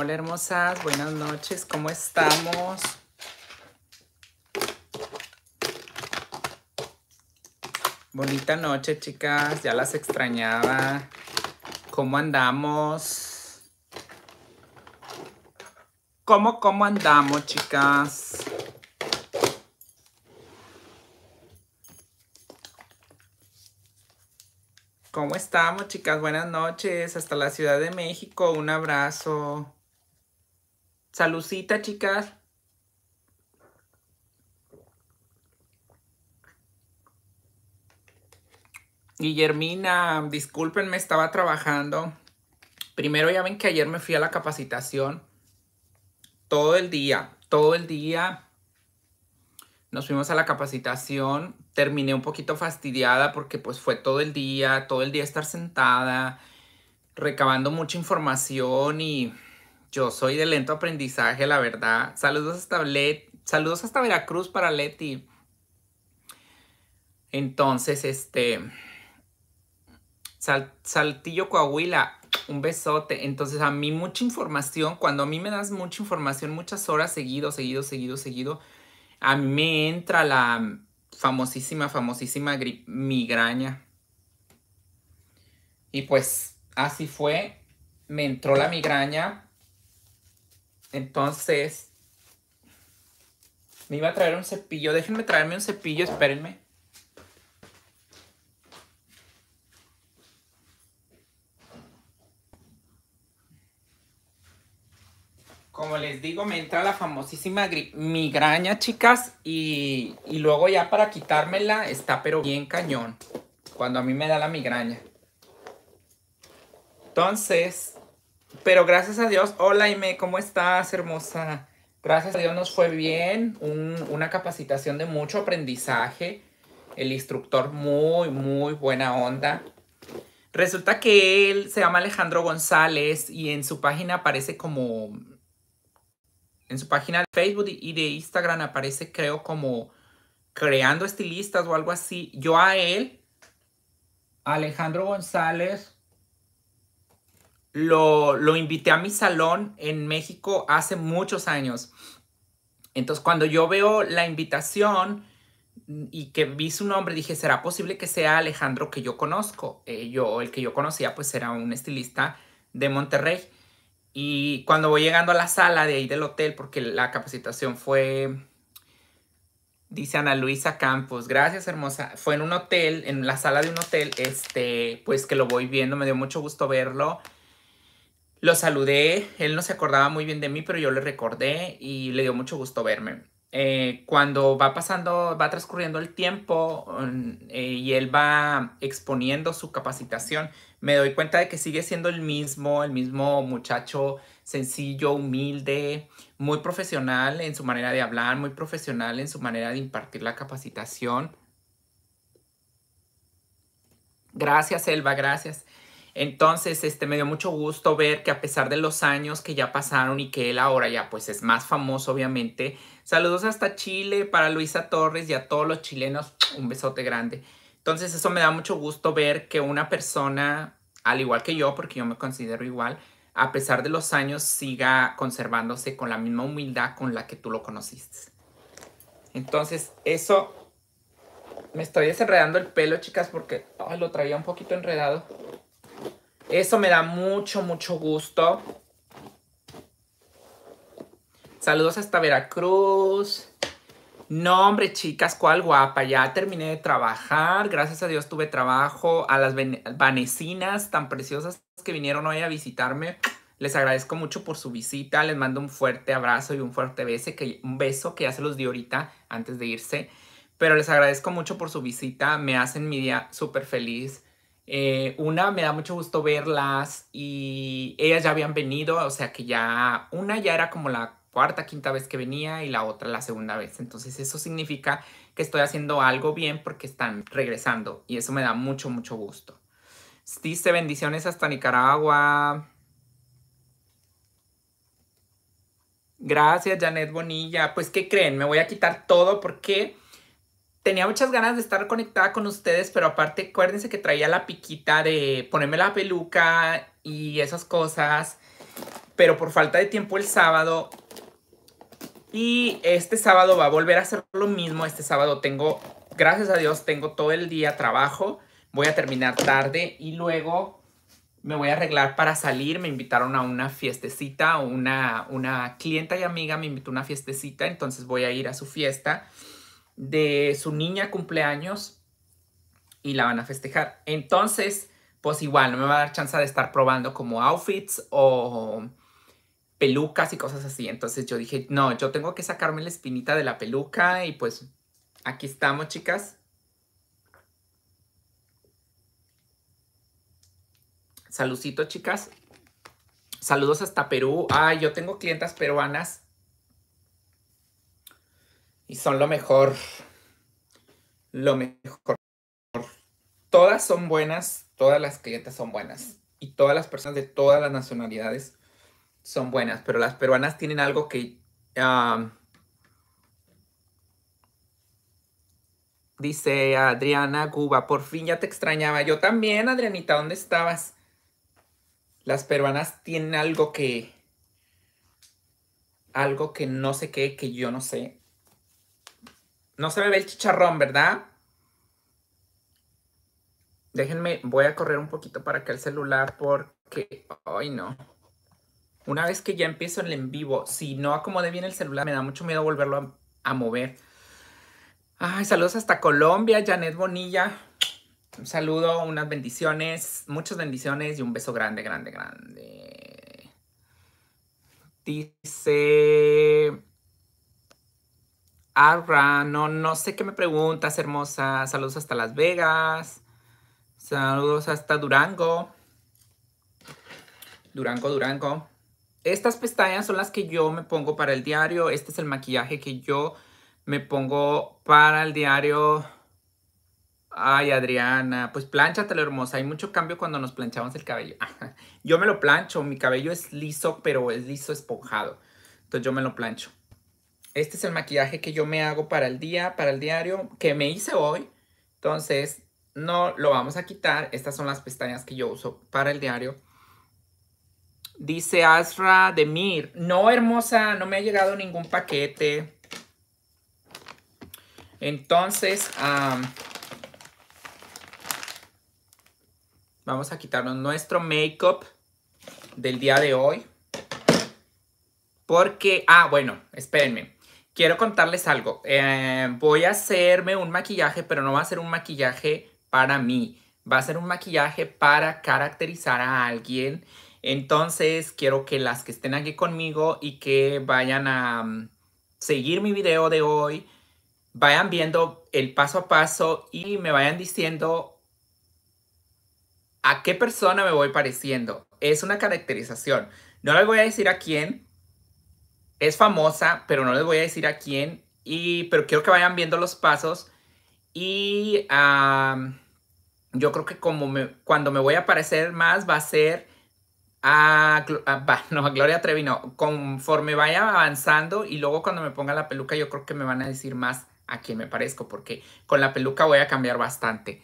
Hola hermosas, buenas noches, ¿cómo estamos? Bonita noche, chicas. Ya las extrañaba. ¿Cómo andamos? ¿Cómo, cómo andamos, chicas? ¿Cómo estamos, chicas? Buenas noches. Hasta la Ciudad de México. Un abrazo. Salucita, chicas. Guillermina, discúlpenme, estaba trabajando. Primero ya ven que ayer me fui a la capacitación. Todo el día, todo el día. Nos fuimos a la capacitación. Terminé un poquito fastidiada porque pues fue todo el día, todo el día estar sentada, recabando mucha información y yo soy de lento aprendizaje, la verdad. Saludos hasta, Saludos hasta Veracruz para Leti. Entonces, este. Saltillo Coahuila, un besote. Entonces, a mí mucha información, cuando a mí me das mucha información, muchas horas seguido, seguido, seguido, seguido, a mí me entra la famosísima, famosísima migraña. Y pues así fue, me entró la migraña entonces, me iba a traer un cepillo. Déjenme traerme un cepillo, espérenme. Como les digo, me entra la famosísima migraña, chicas. Y, luego ya para quitármela está pero bien cañón. Cuando a mí me da la migraña. Entonces, pero gracias a Dios, hola Ime, ¿cómo estás, hermosa? Gracias a Dios nos fue bien, una capacitación de mucho aprendizaje, el instructor muy, muy buena onda. Resulta que él se llama Alejandro González y en su página aparece como, en su página de Facebook y de Instagram aparece creo como creando estilistas o algo así. Yo a él, Alejandro González, lo, invité a mi salón en México hace muchos años. Entonces, cuando yo veo la invitación y que vi su nombre, dije, ¿será posible que sea Alejandro que yo conozco? Eh, yo, el que yo conocía, pues era un estilista de Monterrey. Y cuando voy llegando a la sala de ahí del hotel, porque la capacitación fue, dice Ana Luisa Campos, gracias hermosa, fue en un hotel, en la sala de un hotel, este, pues que lo voy viendo, me dio mucho gusto verlo. Lo saludé, él no se acordaba muy bien de mí, pero yo le recordé y le dio mucho gusto verme. Eh, cuando va pasando, va transcurriendo el tiempo mm, eh, y él va exponiendo su capacitación, me doy cuenta de que sigue siendo el mismo, el mismo muchacho sencillo, humilde, muy profesional en su manera de hablar, muy profesional en su manera de impartir la capacitación. Gracias, Elba, gracias. Entonces, este, me dio mucho gusto ver que a pesar de los años que ya pasaron y que él ahora ya pues es más famoso, obviamente. Saludos hasta Chile para Luisa Torres y a todos los chilenos. Un besote grande. Entonces, eso me da mucho gusto ver que una persona, al igual que yo, porque yo me considero igual, a pesar de los años siga conservándose con la misma humildad con la que tú lo conociste. Entonces, eso... Me estoy desenredando el pelo, chicas, porque lo traía un poquito enredado. Eso me da mucho, mucho gusto. Saludos hasta Veracruz. No, hombre, chicas, cuál guapa. Ya terminé de trabajar. Gracias a Dios tuve trabajo. A las vanecinas tan preciosas que vinieron hoy a visitarme. Les agradezco mucho por su visita. Les mando un fuerte abrazo y un fuerte beso que, un beso que ya se los di ahorita antes de irse. Pero les agradezco mucho por su visita. Me hacen mi día súper feliz. Eh, una, me da mucho gusto verlas y ellas ya habían venido, o sea que ya una ya era como la cuarta, quinta vez que venía y la otra la segunda vez. Entonces eso significa que estoy haciendo algo bien porque están regresando y eso me da mucho, mucho gusto. Dice bendiciones hasta Nicaragua. Gracias, Janet Bonilla. Pues, ¿qué creen? Me voy a quitar todo porque tenía muchas ganas de estar conectada con ustedes, pero aparte acuérdense que traía la piquita de ponerme la peluca y esas cosas, pero por falta de tiempo el sábado. Y este sábado va a volver a ser lo mismo. Este sábado tengo, gracias a Dios, tengo todo el día trabajo. Voy a terminar tarde y luego me voy a arreglar para salir. Me invitaron a una fiestecita, una, una clienta y amiga me invitó a una fiestecita, entonces voy a ir a su fiesta de su niña cumpleaños y la van a festejar. Entonces, pues igual, no me va a dar chance de estar probando como outfits o pelucas y cosas así. Entonces yo dije, no, yo tengo que sacarme la espinita de la peluca y pues aquí estamos, chicas. Salucito, chicas. Saludos hasta Perú. Ay, yo tengo clientas peruanas y son lo mejor. Lo mejor. Todas son buenas, todas las clientes son buenas. Y todas las personas de todas las nacionalidades son buenas. Pero las peruanas tienen algo que... Dice Adriana Cuba, por fin ya te extrañaba. Yo también, Adrianita, ¿dónde estabas? Las peruanas tienen algo que... Algo que no sé qué, que yo no sé. No se me ve el chicharrón, ¿verdad? Déjenme, voy a correr un poquito para que el celular porque, ay no. Una vez que ya empiezo el en vivo, si no acomode bien el celular, me da mucho miedo volverlo a, a mover. Ay, saludos hasta Colombia, Janet Bonilla. Un saludo, unas bendiciones, muchas bendiciones y un beso grande, grande, grande. Dice Arra, no, no sé qué me preguntas, hermosa. Saludos hasta Las Vegas. Saludos hasta Durango. Durango, Durango. Estas pestañas son las que yo me pongo para el diario. Este es el maquillaje que yo me pongo para el diario. Ay, Adriana, pues planchatelo, hermosa. Hay mucho cambio cuando nos planchamos el cabello. Yo me lo plancho. Mi cabello es liso, pero es liso esponjado. Entonces yo me lo plancho este es el maquillaje que yo me hago para el día, para el diario, que me hice hoy. Entonces, no lo vamos a quitar. Estas son las pestañas que yo uso para el diario. Dice Asra Demir. No, hermosa, no me ha llegado ningún paquete. Entonces, vamos a quitarnos nuestro makeup del día de hoy. Porque, ah, bueno, espérenme quiero contarles algo. Eh, voy a hacerme un maquillaje, pero no va a ser un maquillaje para mí. Va a ser un maquillaje para caracterizar a alguien. Entonces quiero que las que estén aquí conmigo y que vayan a mm, seguir mi video de hoy, vayan viendo el paso a paso y me vayan diciendo a qué persona me voy pareciendo. Es una caracterización. No les voy a decir a quién, es famosa, pero no les voy a decir a quién, y, pero quiero que vayan viendo los pasos. Y yo creo que como cuando me voy a parecer más va a ser a, no, Gloria Trevi, no, conforme vaya avanzando y luego cuando me ponga la peluca yo creo que me van a decir más a quién me parezco, porque con la peluca voy a cambiar bastante.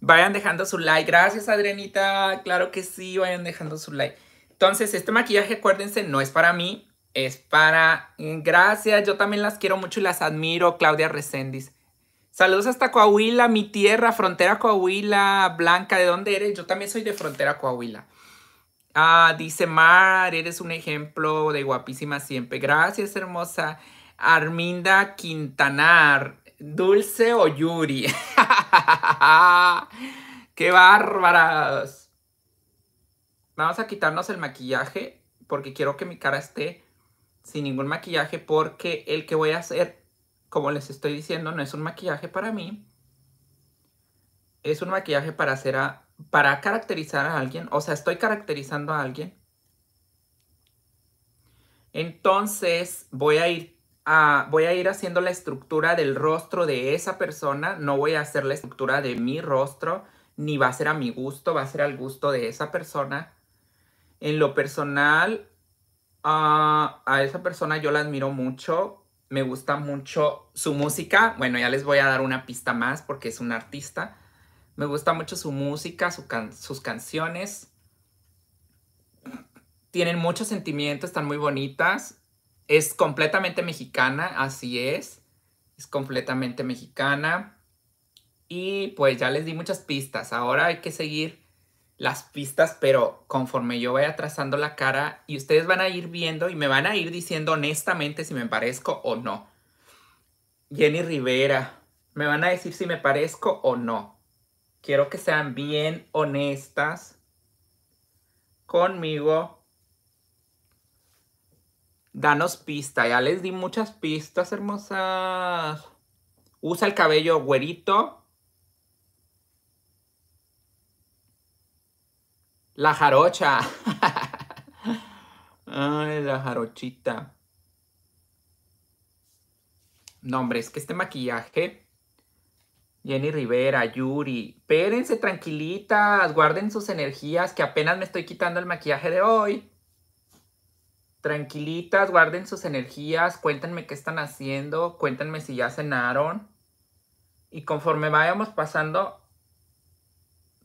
Vayan dejando su like. Gracias, Adrenita. Claro que sí, vayan dejando su like. Entonces, este maquillaje, acuérdense, no es para mí es para... Mm, gracias, yo también las quiero mucho y las admiro, Claudia Recendis. Saludos hasta Coahuila, mi tierra, frontera Coahuila, Blanca, ¿de dónde eres? Yo también soy de frontera Coahuila. Ah, dice Mar, eres un ejemplo de guapísima siempre. Gracias, hermosa. Arminda Quintanar, Dulce o Yuri. ¡Qué bárbaras! Vamos a quitarnos el maquillaje porque quiero que mi cara esté sin ningún maquillaje porque el que voy a hacer, como les estoy diciendo, no es un maquillaje para mí. Es un maquillaje para hacer para caracterizar a alguien, o sea, estoy caracterizando a alguien. Entonces, voy a ir a, voy a ir haciendo la estructura del rostro de esa persona, no voy a hacer la estructura de mi rostro ni va a ser a mi gusto, va a ser al gusto de esa persona. En lo personal, Ah, a esa persona yo la admiro mucho, me gusta mucho su música. Bueno, ya les voy a dar una pista más porque es un artista. Me gusta mucho su música, sus canciones. Tienen mucho sentimiento, están muy bonitas. Es completamente mexicana, así es. Es completamente mexicana. Y pues ya les di muchas pistas. Ahora hay que seguir las pistas, pero conforme yo vaya trazando la cara y ustedes van a ir viendo y me van a ir diciendo honestamente si me parezco o no. Jenny Rivera, me van a decir si me parezco o no. Quiero que sean bien honestas conmigo. Danos pista, ya les di muchas pistas hermosas. Usa el cabello güerito La jarocha. Ay, la jarochita. No, hombre, es que este maquillaje. Jenny Rivera, Yuri. Espérense tranquilitas, guarden sus energías, que apenas me estoy quitando el maquillaje de hoy. Tranquilitas, guarden sus energías, cuéntenme qué están haciendo, cuéntenme si ya cenaron. Y conforme vayamos pasando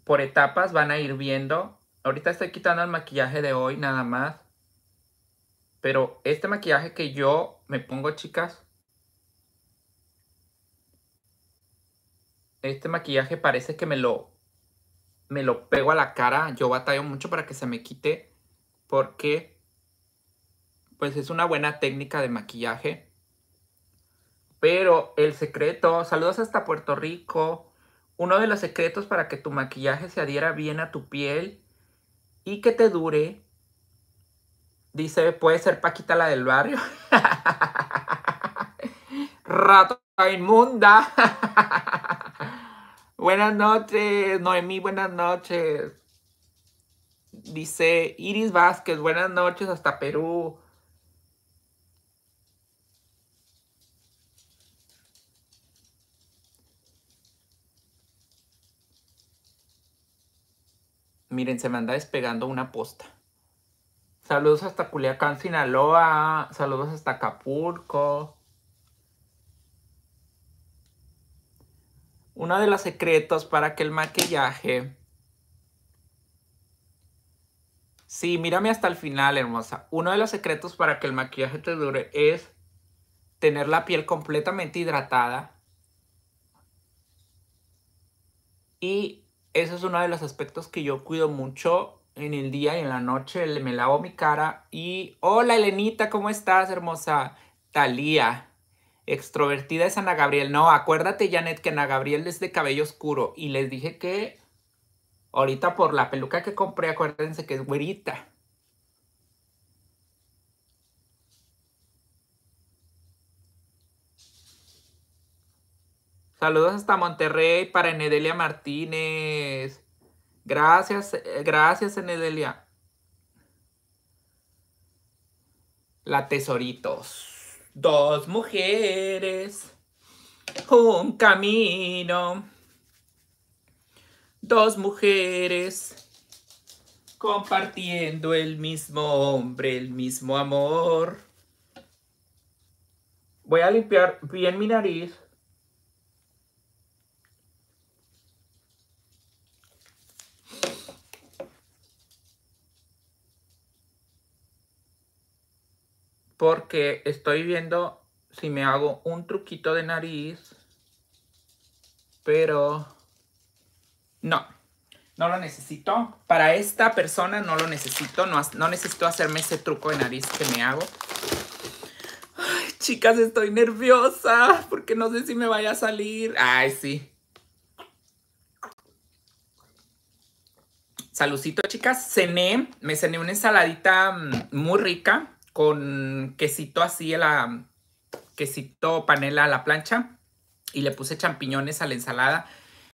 por etapas, van a ir viendo ahorita estoy quitando el maquillaje de hoy nada más. Pero este maquillaje que yo me pongo, chicas, este maquillaje parece que me lo, me lo pego a la cara. Yo batallo mucho para que se me quite porque pues es una buena técnica de maquillaje. Pero el secreto, saludos hasta Puerto Rico. Uno de los secretos para que tu maquillaje se adhiera bien a tu piel y que te dure. Dice, puede ser Paquita la del barrio. Rato inmunda. buenas noches, Noemí, buenas noches. Dice Iris Vázquez, buenas noches hasta Perú. Miren, se me anda despegando una posta. Saludos hasta Culiacán, Sinaloa. Saludos hasta Acapulco. Uno de los secretos para que el maquillaje... Sí, mírame hasta el final, hermosa. Uno de los secretos para que el maquillaje te dure es tener la piel completamente hidratada y eso es uno de los aspectos que yo cuido mucho en el día y en la noche. Me lavo mi cara y... Hola, Elenita, ¿cómo estás, hermosa? Talía. Extrovertida es Ana Gabriel. No, acuérdate, Janet, que Ana Gabriel es de cabello oscuro. Y les dije que ahorita por la peluca que compré, acuérdense que es güerita. Saludos hasta Monterrey para Enedelia Martínez. Gracias, eh, gracias Enedelia. La Tesoritos. Dos mujeres. Un camino. Dos mujeres compartiendo el mismo hombre, el mismo amor. Voy a limpiar bien mi nariz. porque estoy viendo si me hago un truquito de nariz, pero no, no lo necesito. Para esta persona no lo necesito, no, necesito hacerme ese truco de nariz que me hago. Ay, chicas, estoy nerviosa porque no sé si me vaya a salir. Ay, sí. Saludito, chicas. Cené, me cené una ensaladita mm, muy rica con quesito así, a la, quesito panela a la plancha y le puse champiñones a la ensalada.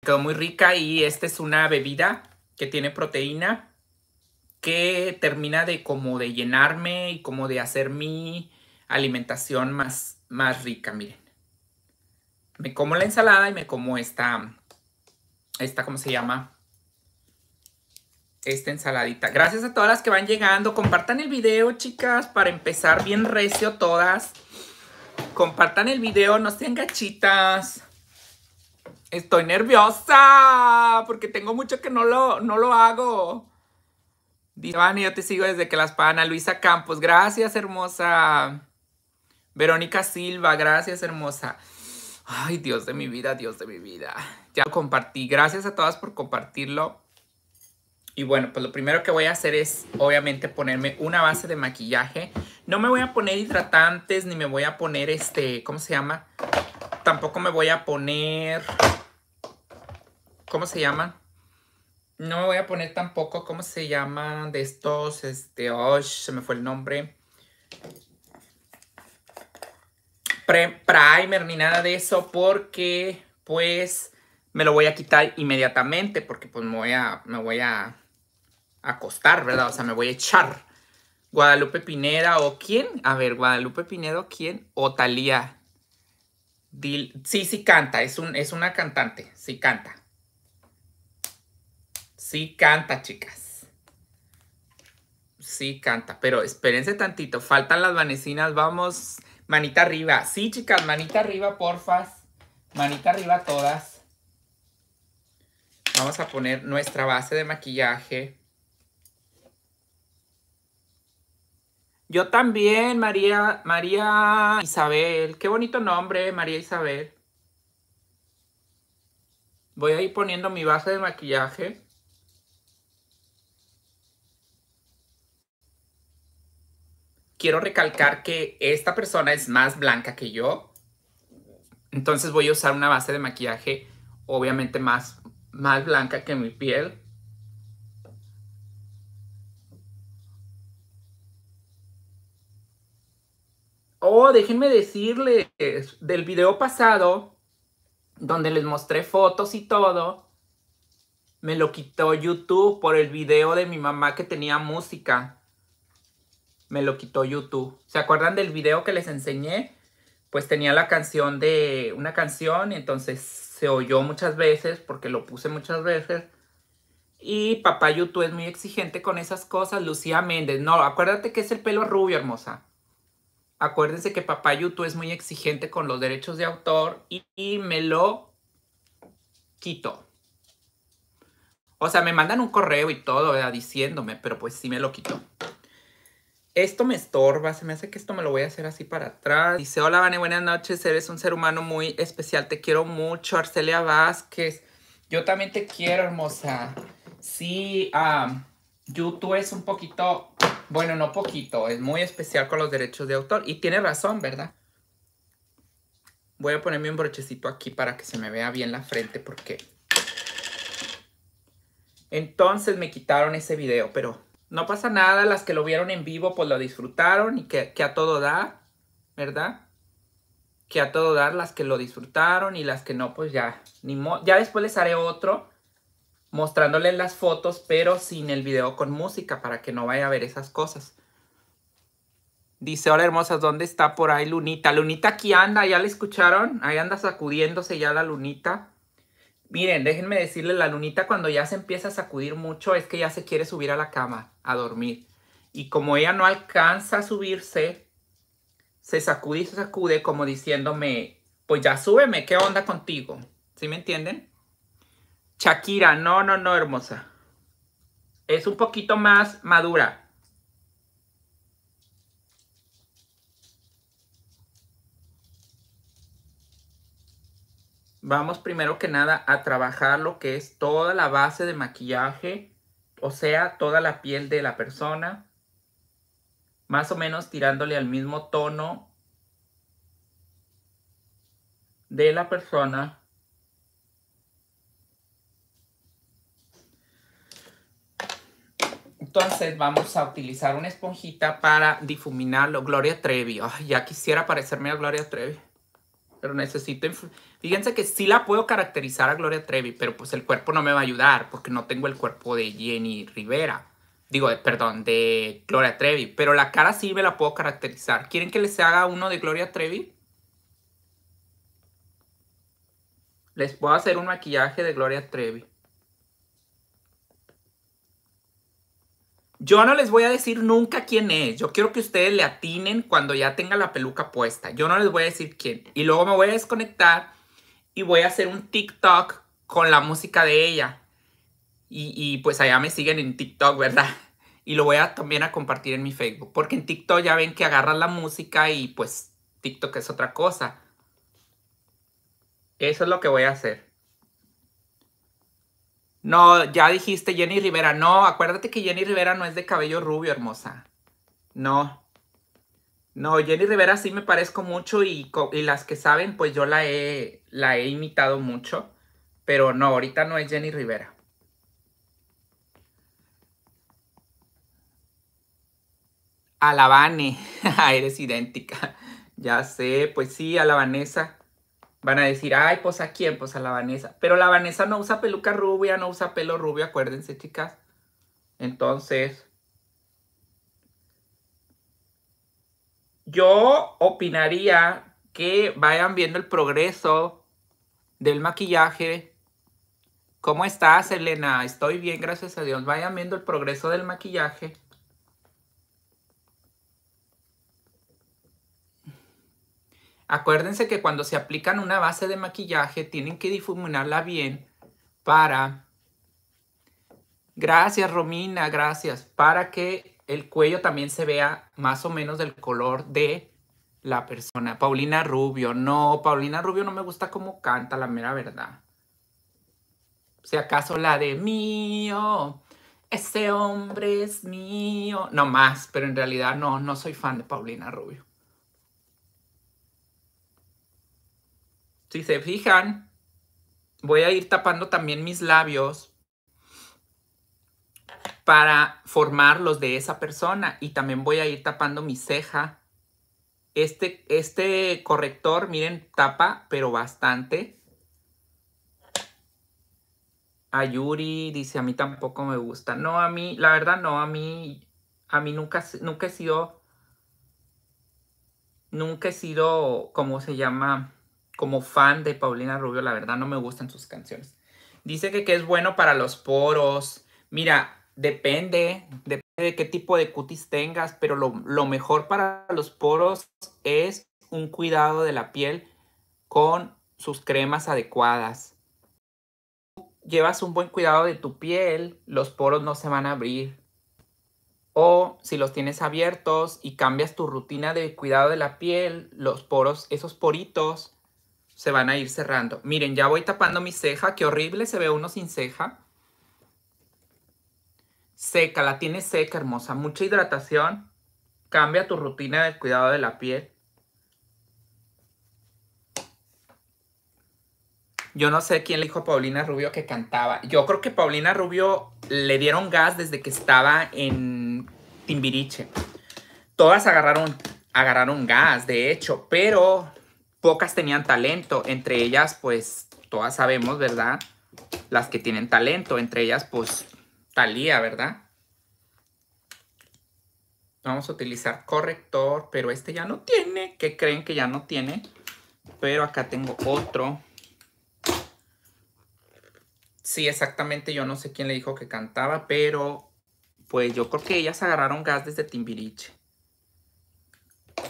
Quedó muy rica y esta es una bebida que tiene proteína que termina de como de llenarme y como de hacer mi alimentación más, más rica, miren. Me como la ensalada y me como esta, esta, ¿cómo se llama? esta ensaladita. Gracias a todas las que van llegando. Compartan el video, chicas, para empezar bien recio todas. Compartan el video, no sean gachitas. Estoy nerviosa porque tengo mucho que no lo, no lo hago. Dice, yo te sigo desde que las pagan Luisa Campos. Gracias, hermosa. Verónica Silva, gracias, hermosa. Ay, Dios de mi vida, Dios de mi vida. Ya lo compartí. Gracias a todas por compartirlo. Y bueno, pues lo primero que voy a hacer es obviamente ponerme una base de maquillaje. No me voy a poner hidratantes ni me voy a poner este, ¿cómo se llama? Tampoco me voy a poner, ¿cómo se llama? No me voy a poner tampoco, ¿cómo se llama? De estos, este, oh, se me fue el nombre. primer ni nada de eso porque pues me lo voy a quitar inmediatamente porque pues me voy a, me voy a acostar, ¿verdad? O sea, me voy a echar. Guadalupe Pineda o quién? A ver, Guadalupe Pinedo, ¿quién? O Talía. Sí, sí canta, es, un, es una cantante, sí canta. Sí canta, chicas. Sí canta, pero espérense tantito, faltan las vanecinas, vamos, manita arriba. Sí, chicas, manita arriba, porfas. Manita arriba todas. Vamos a poner nuestra base de maquillaje. Yo también, María, María Isabel. Qué bonito nombre, María Isabel. Voy a ir poniendo mi base de maquillaje. Quiero recalcar que esta persona es más blanca que yo. Entonces voy a usar una base de maquillaje obviamente más, más blanca que mi piel. Oh, déjenme decirles, del video pasado, donde les mostré fotos y todo, me lo quitó YouTube por el video de mi mamá que tenía música. Me lo quitó YouTube. ¿Se acuerdan del video que les enseñé? Pues tenía la canción de una canción, y entonces se oyó muchas veces porque lo puse muchas veces. Y papá YouTube es muy exigente con esas cosas. Lucía Méndez, no, acuérdate que es el pelo rubio, hermosa acuérdense que Papá YouTube es muy exigente con los derechos de autor y, me lo quito. O sea, me mandan un correo y todo, ¿verdad? Diciéndome, pero pues sí me lo quito. Esto me estorba, se me hace que esto me lo voy a hacer así para atrás. Dice, hola, Vane, buenas noches, eres un ser humano muy especial, te quiero mucho, Arcelia Vázquez. Yo también te quiero, hermosa. Sí, a YouTube es un poquito, bueno, no poquito, es muy especial con los derechos de autor. Y tiene razón, ¿verdad? Voy a ponerme un brochecito aquí para que se me vea bien la frente porque... Entonces me quitaron ese video, pero no pasa nada. Las que lo vieron en vivo, pues lo disfrutaron y que, a todo da, ¿verdad? Que a todo da, las que lo disfrutaron y las que no, pues ya, ni ya después les haré otro mostrándole las fotos, pero sin el video con música, para que no vaya a ver esas cosas. Dice, hola hermosas, ¿dónde está por ahí Lunita? Lunita aquí anda, ¿ya la escucharon? Ahí anda sacudiéndose ya la Lunita. Miren, déjenme decirle la Lunita cuando ya se empieza a sacudir mucho es que ya se quiere subir a la cama a dormir. Y como ella no alcanza a subirse, se sacude y se sacude como diciéndome, pues ya súbeme, ¿qué onda contigo? ¿Sí me entienden? Shakira, no, no, no, hermosa. Es un poquito más madura. Vamos primero que nada a trabajar lo que es toda la base de maquillaje, o sea, toda la piel de la persona, más o menos tirándole al mismo tono de la persona. Entonces vamos a utilizar una esponjita para difuminarlo. Gloria Trevi. ya quisiera parecerme a Gloria Trevi. Pero necesito... Fíjense que sí la puedo caracterizar a Gloria Trevi, pero pues el cuerpo no me va a ayudar porque no tengo el cuerpo de Jenny Rivera. Digo, perdón, de Gloria Trevi. Pero la cara sí me la puedo caracterizar. ¿Quieren que les haga uno de Gloria Trevi? Les puedo hacer un maquillaje de Gloria Trevi. Yo no les voy a decir nunca quién es. Yo quiero que ustedes le atinen cuando ya tenga la peluca puesta. Yo no les voy a decir quién. Y luego me voy a desconectar y voy a hacer un TikTok con la música de ella. Y, pues allá me siguen en TikTok, ¿verdad? Y lo voy a también a compartir en mi Facebook. Porque en TikTok ya ven que agarran la música y pues TikTok es otra cosa. Eso es lo que voy a hacer. No, ya dijiste Jenny Rivera. No, acuérdate que Jenny Rivera no es de cabello rubio, hermosa. No. No, Jenny Rivera sí me parezco mucho y, y las que saben, pues yo la he, la he imitado mucho. Pero no, ahorita no es Jenny Rivera. Alabane, eres idéntica. Ya sé, pues sí, alabanesa. Van a decir, ay, pues a quién, pues a la Vanessa. Pero la Vanessa no usa peluca rubia, no usa pelo rubio, acuérdense, chicas. Entonces, yo opinaría que vayan viendo el progreso del maquillaje. ¿Cómo estás, Elena? Estoy bien, gracias a Dios. Vayan viendo el progreso del maquillaje Acuérdense que cuando se aplican una base de maquillaje tienen que difuminarla bien para... Gracias Romina, gracias. Para que el cuello también se vea más o menos del color de la persona. Paulina Rubio, no, Paulina Rubio no me gusta cómo canta, la mera verdad. Si acaso la de mío, ese hombre es mío. No más, pero en realidad no, no soy fan de Paulina Rubio. Si se fijan, voy a ir tapando también mis labios para formar los de esa persona y también voy a ir tapando mi ceja. Este, este corrector, miren, tapa, pero bastante. Ayuri dice, a mí tampoco me gusta. No, a mí, la verdad no, a mí, a mí nunca, nunca he sido, nunca he sido, ¿cómo se llama? como fan de Paulina Rubio, la verdad no me gustan sus canciones. Dice que, que es bueno para los poros. Mira, depende, depende de qué tipo de cutis tengas, pero lo, lo mejor para los poros es un cuidado de la piel con sus cremas adecuadas. Llevas un buen cuidado de tu piel, los poros no se van a abrir. O si los tienes abiertos y cambias tu rutina de cuidado de la piel, los poros, esos poritos se van a ir cerrando. Miren, ya voy tapando mi ceja. Qué horrible se ve uno sin ceja. Seca, la tiene seca, hermosa. Mucha hidratación. Cambia tu rutina del cuidado de la piel. Yo no sé quién le dijo a Paulina Rubio que cantaba. Yo creo que Paulina Rubio le dieron gas desde que estaba en Timbiriche. Todas agarraron, agarraron gas, de hecho, pero pocas tenían talento, entre ellas pues todas sabemos, ¿verdad? Las que tienen talento, entre ellas pues Talía, ¿verdad? Vamos a utilizar corrector, pero este ya no tiene, ¿Qué creen que ya no tiene, pero acá tengo otro. Sí, exactamente, yo no sé quién le dijo que cantaba, pero pues yo creo que ellas agarraron gas desde Timbiriche.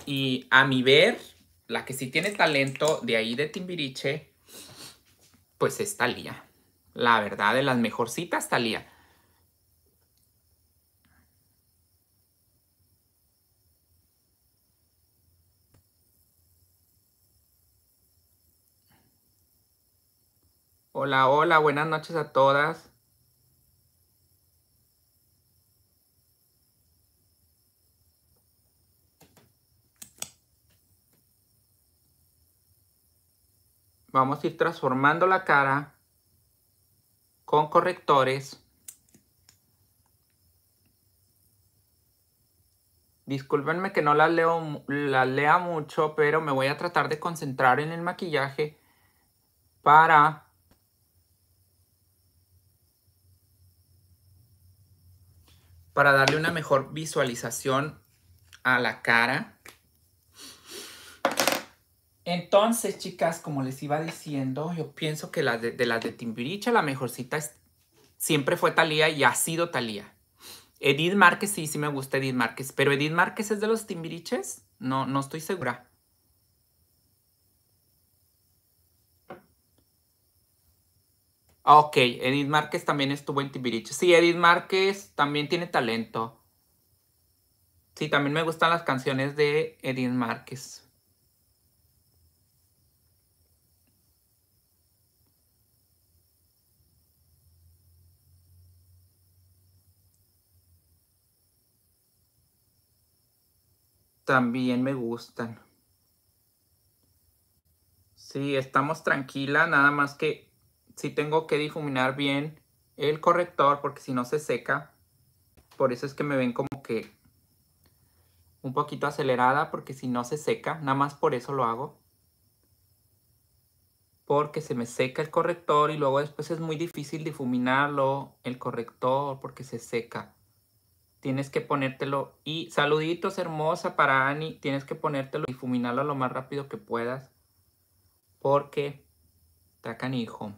Y a mi ver, la que sí tiene talento de ahí de Timbiriche, pues es Talía. La verdad, de las mejorcitas, Talía. Hola, hola, buenas noches a todas. Vamos a ir transformando la cara con correctores. Discúlpenme que no la leo, lea mucho, pero me voy a tratar de concentrar en el maquillaje para para darle una mejor visualización a la cara. Entonces, chicas, como les iba diciendo, yo pienso que la de, las de Timbiriche, la mejorcita siempre fue Talía y ha sido Talía. Edith Márquez, sí, sí me gusta Edith Márquez, pero Edith Márquez es de los Timbiriches, no, no estoy segura. Ok, Edith Márquez también estuvo en Timbiriche. Sí, Edith Márquez también tiene talento. Sí, también me gustan las canciones de Edith Márquez. también me gustan. Sí, estamos tranquila, nada más que si tengo que difuminar bien el corrector porque si no se seca. Por eso es que me ven como que un poquito acelerada porque si no se seca, nada más por eso lo hago. Porque se me seca el corrector y luego después es muy difícil difuminarlo, el corrector, porque se seca tienes que ponértelo. Y saluditos hermosa para Ani, tienes que ponértelo y difuminarlo lo más rápido que puedas. Porque está canijo.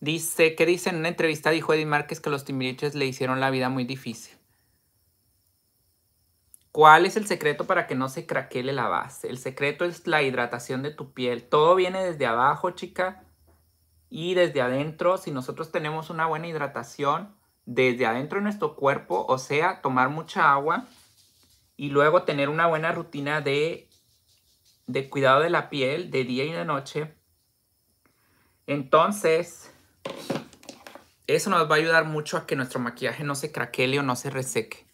Dice, ¿qué dice? En una entrevista dijo Eddie Márquez que los timbiriches le hicieron la vida muy difícil. ¿Cuál es el secreto para que no se craquele la base? El secreto es la hidratación de tu piel. Todo viene desde abajo, chica, y desde adentro. Si nosotros tenemos una buena hidratación, desde adentro de nuestro cuerpo, o sea, tomar mucha agua y luego tener una buena rutina de, de cuidado de la piel de día y de noche. Entonces, eso nos va a ayudar mucho a que nuestro maquillaje no se craquele o no se reseque.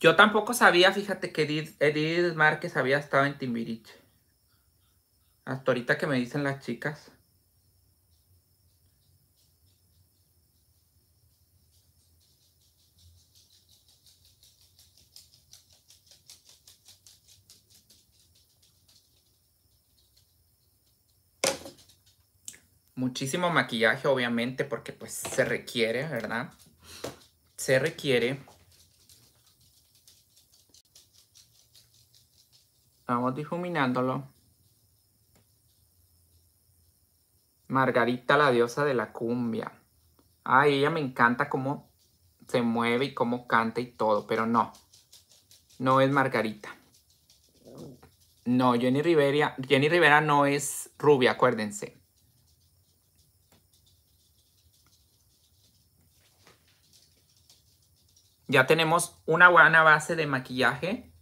Yo tampoco sabía, fíjate que Edith, Márquez había estado en Timbiriche. Hasta ahorita que me dicen las chicas. muchísimo maquillaje, obviamente, porque pues se requiere, ¿verdad? Se requiere. Vamos difuminándolo. Margarita, la diosa de la cumbia. Ay, ella me encanta cómo se mueve y cómo canta y todo, pero no. No es Margarita. No, Jenny Rivera, Jenny Rivera no es rubia, acuérdense. Ya tenemos una buena base de maquillaje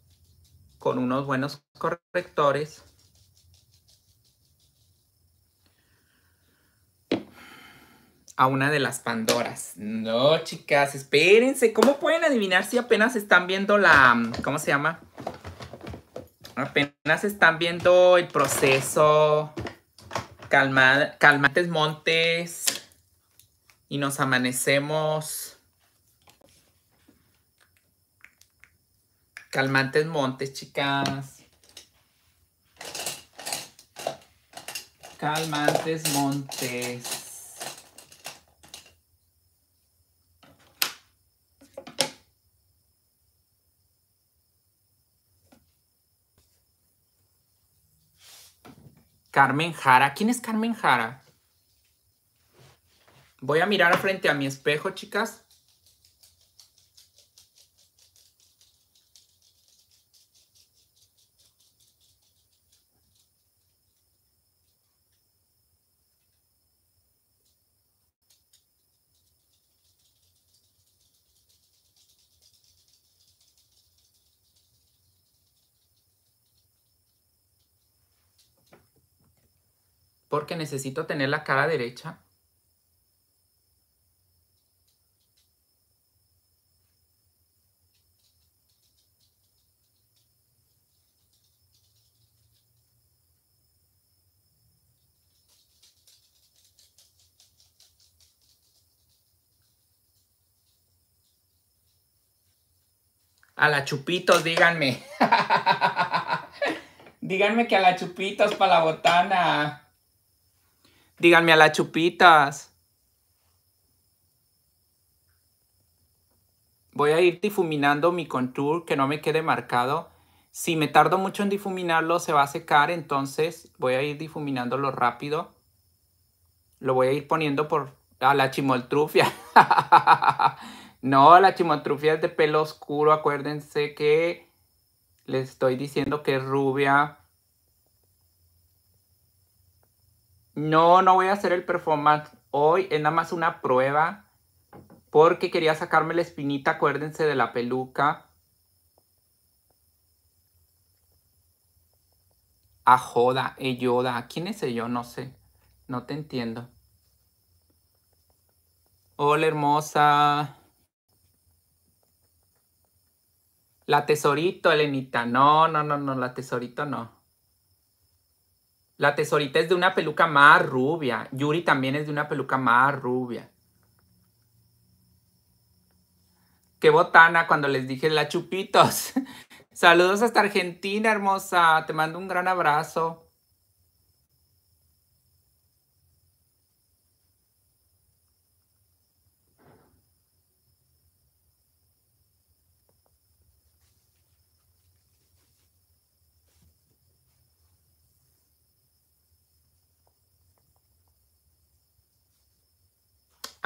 con unos buenos correctores. A una de las Pandoras. No, chicas, espérense. ¿Cómo pueden adivinar si apenas están viendo la... ¿Cómo se llama? Apenas están viendo el proceso. calmantes montes. Y nos amanecemos. Calmantes montes, chicas. Calmantes montes. Carmen Jara. ¿Quién es Carmen Jara? Voy a mirar frente a mi espejo, chicas. porque necesito tener la cara derecha. A la chupitos, díganme. díganme que a la chupitos para la botana. Díganme a las chupitas. Voy a ir difuminando mi contour que no me quede marcado. Si me tardo mucho en difuminarlo se va a secar, entonces voy a ir difuminándolo rápido. Lo voy a ir poniendo por a la chimoltrufia. no, la chimoltrufia es de pelo oscuro, acuérdense que les estoy diciendo que es rubia. No, no voy a hacer el performance hoy, es nada más una prueba porque quería sacarme la espinita, acuérdense de la peluca. A ah, Joda, Eyoda, eh, ¿quién es yo? No sé, no te entiendo. Hola hermosa. La tesorito, Elenita. No, no, no, no, la tesorito no. La tesorita es de una peluca más rubia. Yuri también es de una peluca más rubia. Qué botana cuando les dije la chupitos. Saludos hasta Argentina, hermosa. Te mando un gran abrazo.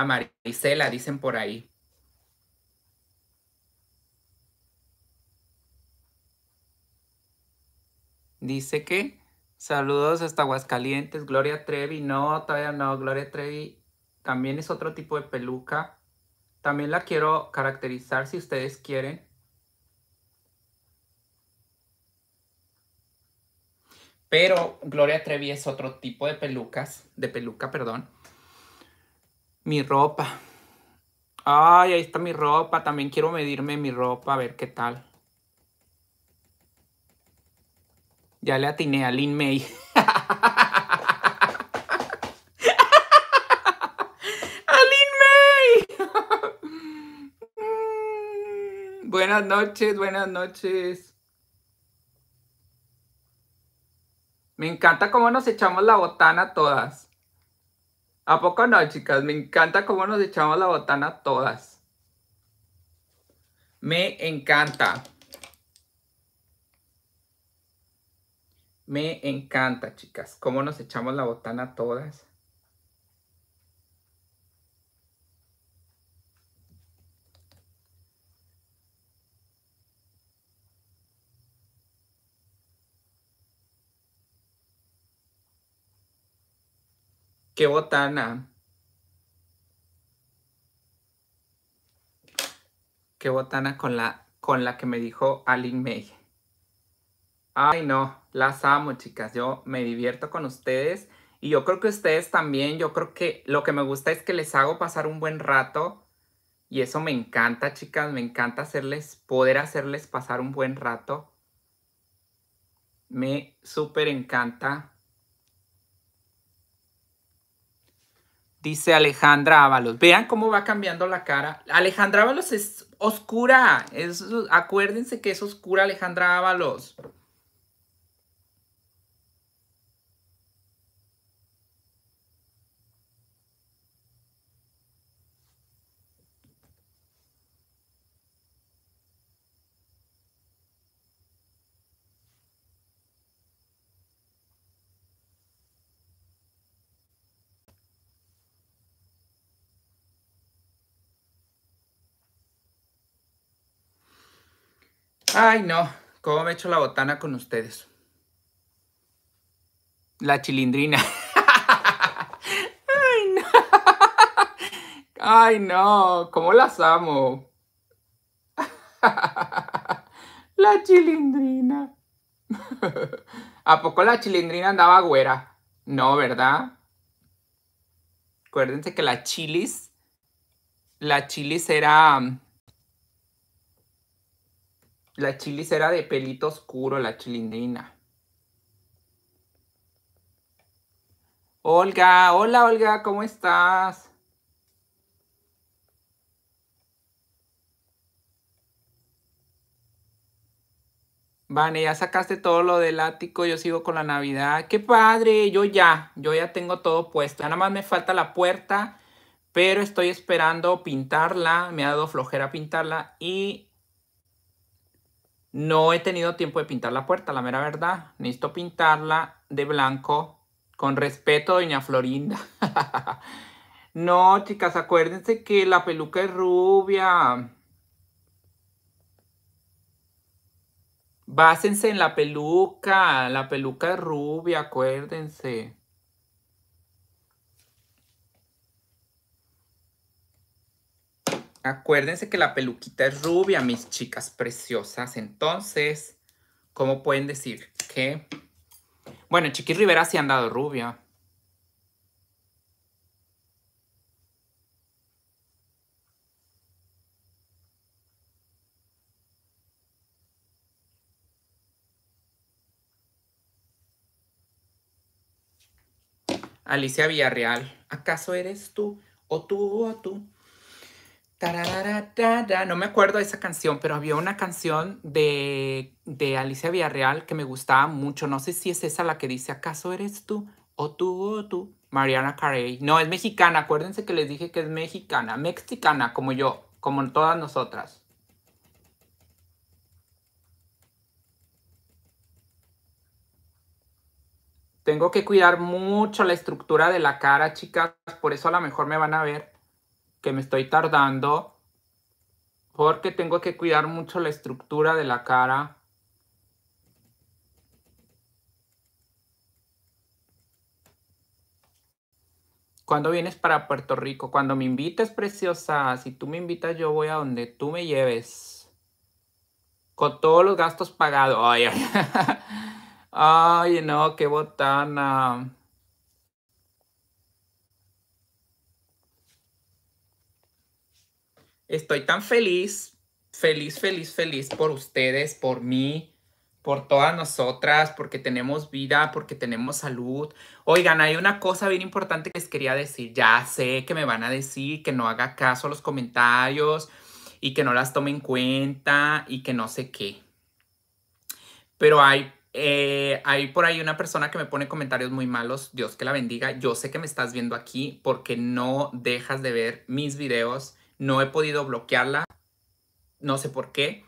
a Marisela, dicen por ahí. Dice que saludos hasta Aguascalientes, Gloria Trevi, no, todavía no, Gloria Trevi también es otro tipo de peluca. También la quiero caracterizar si ustedes quieren. Pero Gloria Trevi es otro tipo de pelucas, de peluca, perdón. Mi ropa. Ay, ahí está mi ropa. También quiero medirme mi ropa, a ver qué tal. Ya le atiné a Lin May. Buenas noches, buenas noches. Me encanta cómo nos echamos la botana todas. ¿A poco no, chicas? Me encanta cómo nos echamos la botana todas. Me encanta. Me encanta, chicas, cómo nos echamos la botana todas. Qué botana. Qué botana con la, con la que me dijo Aline May. Ay, no, las amo, chicas. Yo me divierto con ustedes. Y yo creo que ustedes también, yo creo que lo que me gusta es que les hago pasar un buen rato. Y eso me encanta, chicas. Me encanta hacerles, poder hacerles pasar un buen rato. Me súper encanta. dice Alejandra Ábalos. Vean cómo va cambiando la cara. Alejandra Ábalos es oscura. Es, acuérdense que es oscura Alejandra Ábalos. Ay, no. ¿Cómo me echo la botana con ustedes? La chilindrina. Ay, no. Ay, no. ¿Cómo las amo? La chilindrina. ¿A poco la chilindrina andaba güera? No, ¿verdad? Acuérdense que la chilis, la chilis era la chilis era de pelito oscuro, la chilindrina. Olga, hola Olga, ¿cómo estás? Vane, ya sacaste todo lo del ático, yo sigo con la Navidad. ¡Qué padre! Yo ya, yo ya tengo todo puesto. Nada más me falta la puerta, pero estoy esperando pintarla. Me ha dado flojera pintarla y no he tenido tiempo de pintar la puerta, la mera verdad. Necesito pintarla de blanco. Con respeto, doña Florinda. no, chicas, acuérdense que la peluca es rubia. Básense en la peluca. La peluca es rubia, acuérdense. Acuérdense que la peluquita es rubia, mis chicas preciosas. Entonces, ¿cómo pueden decir que...? Bueno, Chiqui Rivera sí han dado rubia. Alicia Villarreal, ¿acaso eres tú? ¿O tú o tú? no me acuerdo de esa canción, pero había una canción de, Alicia Villarreal que me gustaba mucho. No sé si es esa la que dice, ¿acaso eres tú? O tú, o tú. Mariana Carey. No, es mexicana. Acuérdense que les dije que es mexicana. Mexicana, como yo, como todas nosotras. Tengo que cuidar mucho la estructura de la cara, chicas. Por eso a lo mejor me van a ver que me estoy tardando porque tengo que cuidar mucho la estructura de la cara. cuando vienes para Puerto Rico? Cuando me invites, preciosa. Si tú me invitas, yo voy a donde tú me lleves. Con todos los gastos pagados. Ay, ay. ay no, qué botana. Estoy tan feliz, feliz, feliz, feliz por ustedes, por mí, por todas nosotras, porque tenemos vida, porque tenemos salud. Oigan, hay una cosa bien importante que les quería decir. Ya sé que me van a decir que no haga caso a los comentarios y que no las tome en cuenta y que no sé qué. Pero hay, eh, hay por ahí una persona que me pone comentarios muy malos. Dios que la bendiga. Yo sé que me estás viendo aquí porque no dejas de ver mis videos no he podido bloquearla. No sé por qué.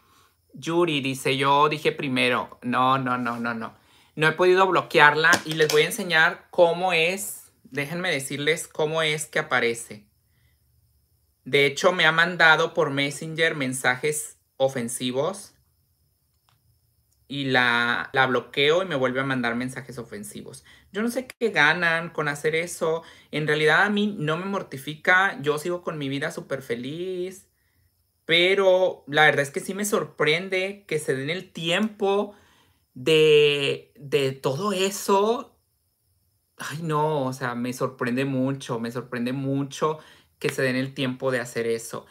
Yuri dice, yo dije primero. No, no, no, no, no. No he podido bloquearla y les voy a enseñar cómo es. Déjenme decirles cómo es que aparece. De hecho, me ha mandado por Messenger mensajes ofensivos y la, la bloqueo y me vuelve a mandar mensajes ofensivos. Yo no sé qué ganan con hacer eso. En realidad a mí no me mortifica. Yo sigo con mi vida súper feliz. Pero la verdad es que sí me sorprende que se den el tiempo de, de todo eso. Ay, no, o sea, me sorprende mucho, me sorprende mucho que se den el tiempo de hacer eso.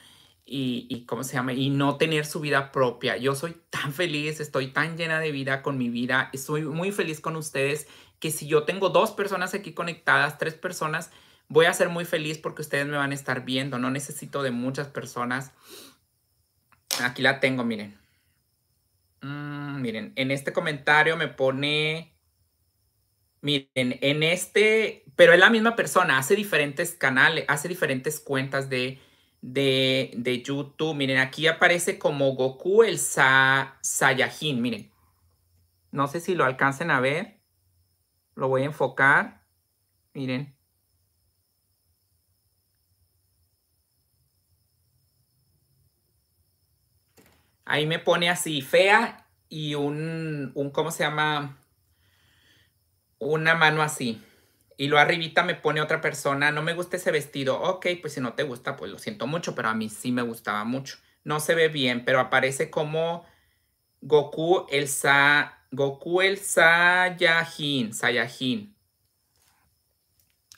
Y, y, cómo se llama y no tener su vida propia. Yo soy tan feliz, estoy tan llena de vida con mi vida, estoy muy feliz con ustedes que si yo tengo dos personas aquí conectadas, tres personas, voy a ser muy feliz porque ustedes me van a estar viendo. No necesito de muchas personas. Aquí la tengo, miren. Mm, miren, en este comentario me pone... Miren, en este, pero es la misma persona, hace diferentes canales, hace diferentes cuentas de, YouTube. Miren, aquí aparece como Goku el Sa, Saiyajin, miren. No sé si lo alcancen a ver. Lo voy a enfocar. Miren. Ahí me pone así, fea y un, ¿cómo se llama? Una mano así. Y lo arribita me pone otra persona, no me gusta ese vestido. Ok, pues si no te gusta, pues lo siento mucho, pero a mí sí me gustaba mucho. No se ve bien, pero aparece como Goku, Elsa, Goku el Saiyajin, Saiyajin.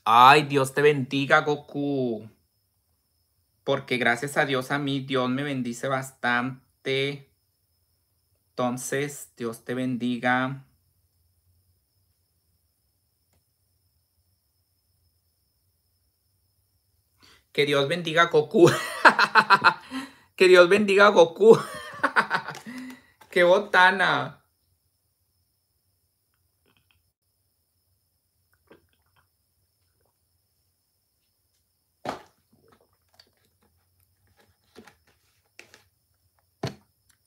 Ay, Dios te bendiga, Goku. Porque gracias a Dios, a mí, Dios me bendice bastante. Entonces, Dios te bendiga. Que Dios bendiga a Goku. que Dios bendiga a Goku. Qué botana.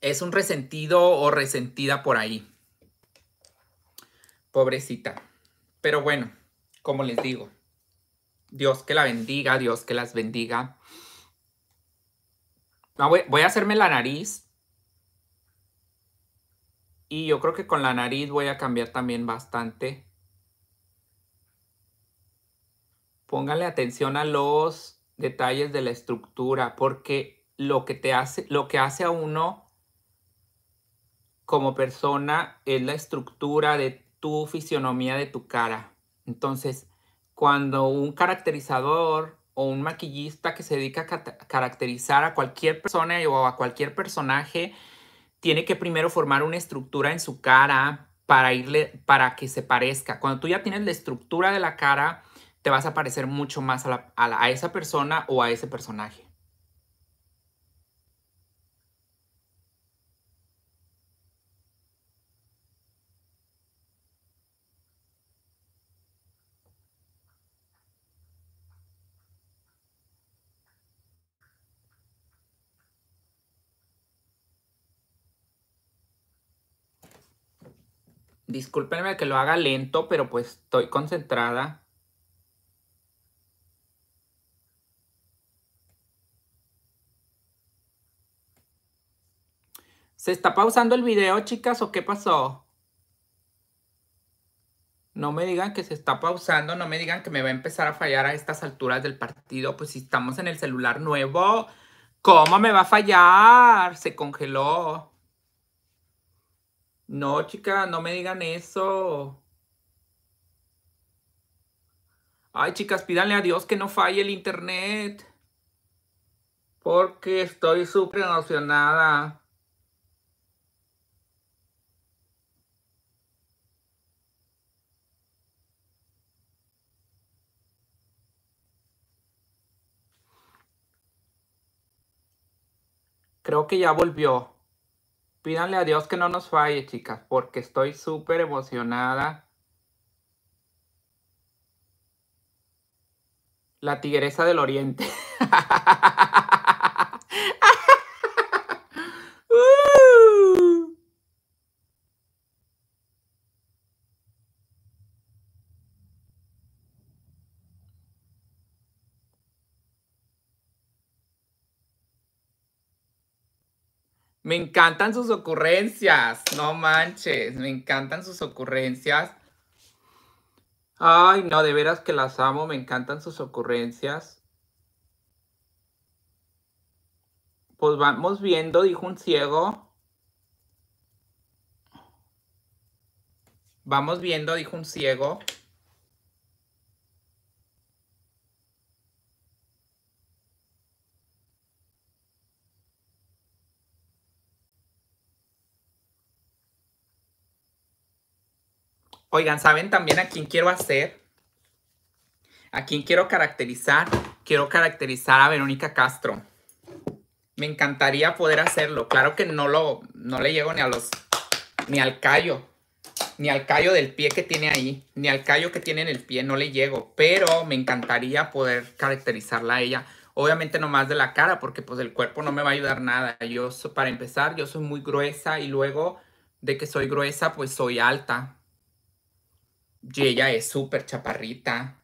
es un resentido o resentida por ahí. Pobrecita. Pero bueno, como les digo, Dios que la bendiga, Dios que las bendiga. Ah, voy a hacerme la nariz. Y yo creo que con la nariz voy a cambiar también bastante. Pónganle atención a los detalles de la estructura, porque lo que te hace, lo que hace a uno como persona es la estructura de tu fisionomía de tu cara. Entonces, cuando un caracterizador o un maquillista que se dedica a caracterizar a cualquier persona o a cualquier personaje, tiene que primero formar una estructura en su cara para irle para que se parezca. Cuando tú ya tienes la estructura de la cara, te vas a parecer mucho más a, a esa persona o a ese personaje. Discúlpenme que lo haga lento, pero pues estoy concentrada. ¿Se está pausando el video, chicas, o qué pasó? No me digan que se está pausando, no me digan que me va a empezar a fallar a estas alturas del partido. Pues si estamos en el celular nuevo, ¿cómo me va a fallar? Se congeló. No, chicas, no me digan eso. Ay, chicas, pídanle a Dios que no falle el internet. Porque estoy súper emocionada. Creo que ya volvió. Pídanle a Dios que no nos falle, chicas, porque estoy súper emocionada. La tigresa del oriente. Me encantan sus ocurrencias, no manches, me encantan sus ocurrencias. Ay, no, de veras que las amo, me encantan sus ocurrencias. Pues vamos viendo, dijo un ciego. Vamos viendo, dijo un ciego. Oigan, ¿saben también a quién quiero hacer? ¿A quién quiero caracterizar? Quiero caracterizar a Verónica Castro. Me encantaría poder hacerlo. Claro que no lo, no le llego ni a los, ni al callo, ni al callo del pie que tiene ahí, ni al callo que tiene en el pie, no le llego. Pero me encantaría poder caracterizarla a ella. Obviamente no más de la cara, porque pues el cuerpo no me va a ayudar nada. Yo, para empezar, yo soy muy gruesa y luego de que soy gruesa, pues soy alta. Y ella es súper chaparrita.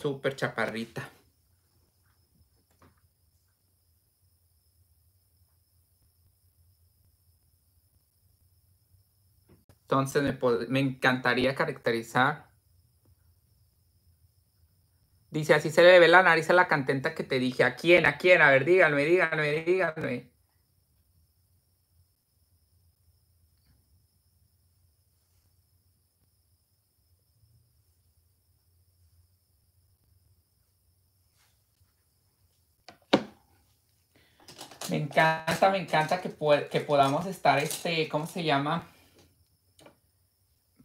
Súper chaparrita. Entonces me, me, encantaría caracterizar. Dice, así se le ve la nariz a la cantenta que te dije. ¿A quién? ¿A quién? A ver, díganme, díganme, díganme. Me encanta, me encanta que, podamos estar, este, ¿cómo se llama?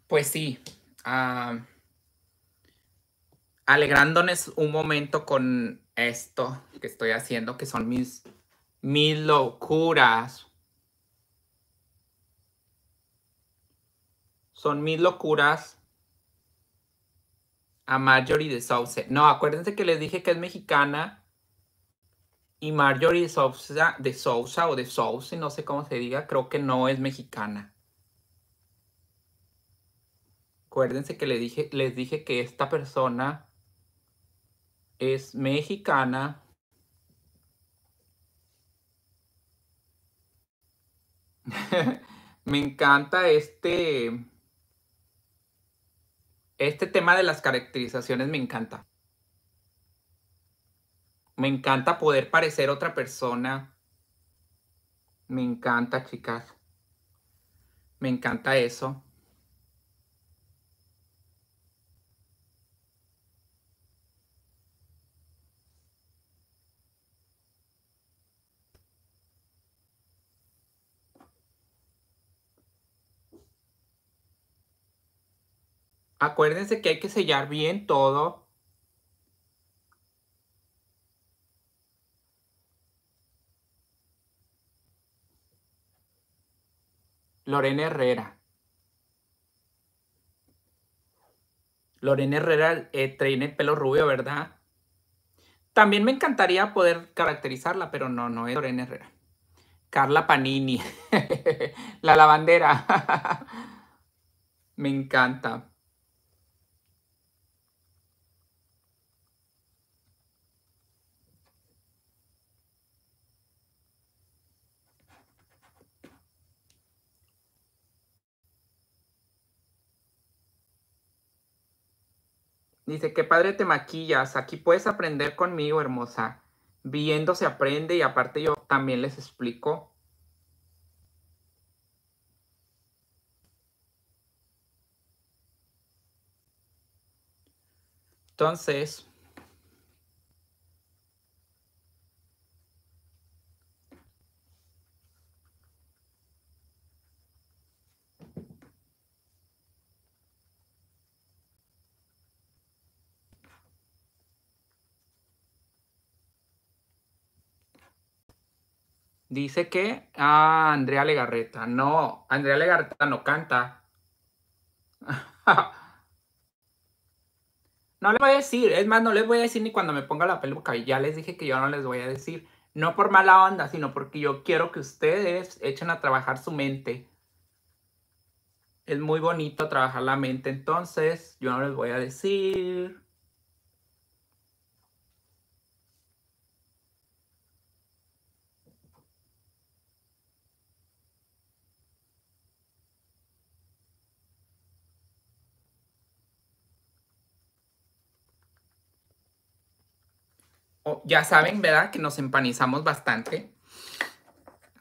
Pues sí, ah, alegrándonos un momento con esto que estoy haciendo, que son mis, locuras. Son mis locuras a Marjorie de Sauce. No, acuérdense que les dije que es mexicana y Marjorie de Sousa o de Sousa, no sé cómo se diga, creo que no es mexicana. Acuérdense que les dije, les dije que esta persona es mexicana. Me encanta este, este tema de las caracterizaciones, me encanta. Me encanta poder parecer otra persona. Me encanta, chicas. Me encanta eso. Acuérdense que hay que sellar bien todo Lorena Herrera. Lorena Herrera eh, el pelo rubio, ¿verdad? También me encantaría poder caracterizarla, pero no, no es Lorena Herrera. Carla Panini, la lavandera. me encanta. Dice, qué padre te maquillas, aquí puedes aprender conmigo, hermosa. Viendo se aprende y aparte yo también les explico. Entonces, Dice que a ah, Andrea Legarreta. No, Andrea Legarreta no canta. no les voy a decir, es más, no les voy a decir ni cuando me ponga la peluca. ya les dije que yo no les voy a decir. No por mala onda, sino porque yo quiero que ustedes echen a trabajar su mente. Es muy bonito trabajar la mente, entonces yo no les voy a decir. ya saben, ¿verdad? Que nos empanizamos bastante.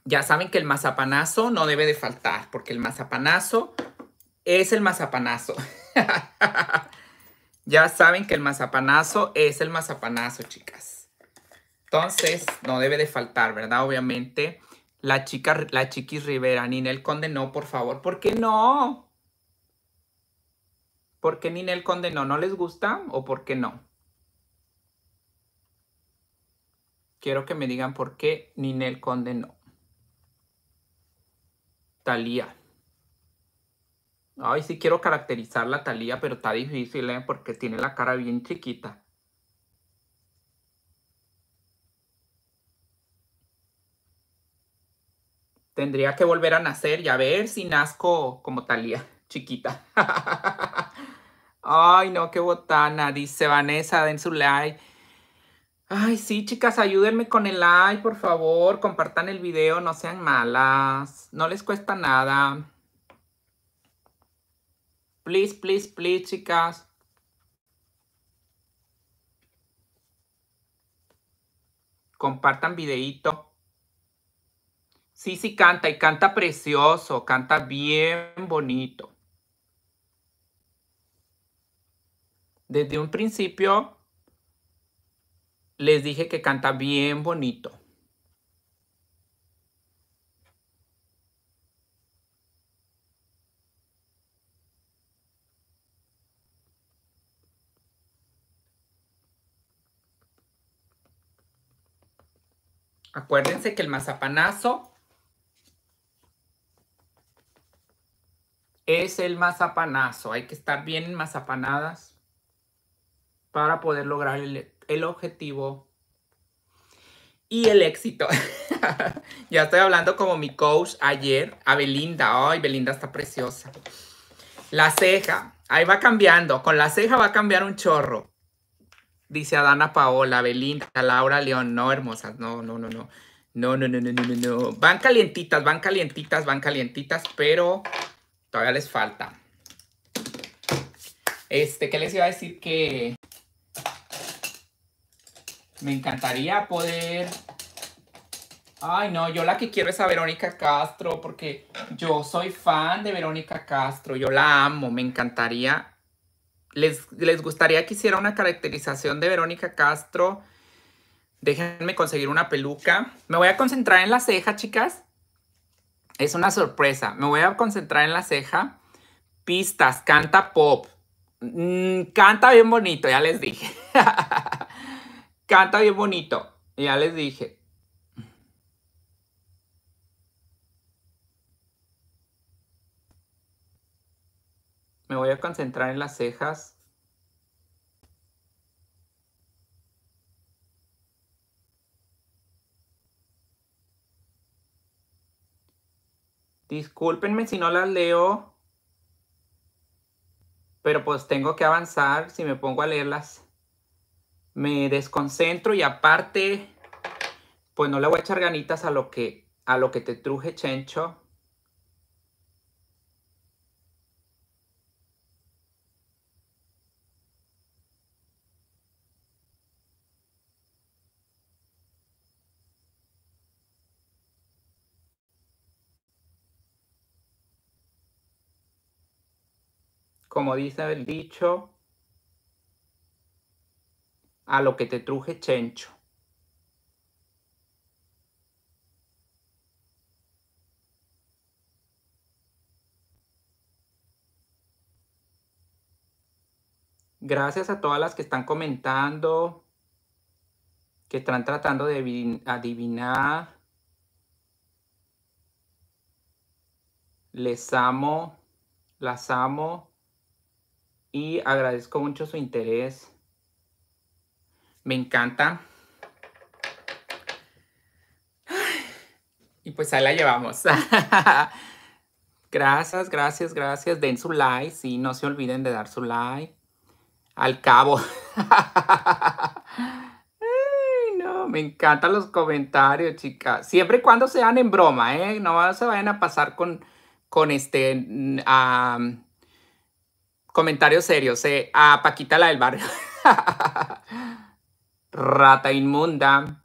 Ya saben que el mazapanazo no debe de faltar, porque el mazapanazo es el mazapanazo. ya saben que el mazapanazo es el mazapanazo, chicas. Entonces, no debe de faltar, ¿verdad? Obviamente, la chica, la chiquis Rivera, Ninel Conde, no, por favor. ¿Por qué no? ¿Por qué Ninel Conde no? ¿No les gusta o por qué no? Quiero que me digan por qué Ninel Conde no. Talía. Ay, sí quiero caracterizarla Talía, pero está difícil, ¿eh? Porque tiene la cara bien chiquita. Tendría que volver a nacer y a ver si nazco como Talía, chiquita. Ay, no, qué botana, dice Vanessa, den su like. Ay, sí, chicas, ayúdenme con el like, por favor. Compartan el video, no sean malas. No les cuesta nada. Please, please, please, chicas. Compartan videito Sí, sí canta y canta precioso, canta bien bonito. Desde un principio les dije que canta bien bonito. Acuérdense que el mazapanazo es el mazapanazo. Hay que estar bien mazapanadas para poder lograr el el objetivo y el éxito. ya estoy hablando como mi coach ayer, a Belinda. Ay, Belinda está preciosa. La ceja, ahí va cambiando. Con la ceja va a cambiar un chorro. Dice Adana Paola, Belinda, Laura León. No, hermosas, no, no, no, no. No, no, no, no, no, no. Van calientitas, van calientitas, van calientitas, pero todavía les falta. Este, ¿qué les iba a decir? Que me encantaría poder... Ay, no, yo la que quiero es a Verónica Castro, porque yo soy fan de Verónica Castro, yo la amo, me encantaría. Les, gustaría que hiciera una caracterización de Verónica Castro. Déjenme conseguir una peluca. Me voy a concentrar en la ceja, chicas. Es una sorpresa. Me voy a concentrar en la ceja. Pistas, canta pop. Mm, canta bien bonito, ya les dije. Canta bien bonito. Ya les dije. Me voy a concentrar en las cejas. Discúlpenme si no las leo, pero pues tengo que avanzar si me pongo a leerlas me desconcentro y aparte, pues no le voy a echar ganitas a lo que, a lo que te truje, Chencho. Como dice el dicho, a lo que te truje Chencho. Gracias a todas las que están comentando, que están tratando de adivinar. Les amo, las amo y agradezco mucho su interés me encanta. Y pues ahí la llevamos. gracias, gracias, gracias. Den su like, sí, no se olviden de dar su like. Al cabo. no, me encantan los comentarios, chicas. Siempre y cuando sean en broma, ¿eh? No se vayan a pasar con, con este... Mm, comentarios serios. ¿eh? A Paquita la del barrio. rata inmunda,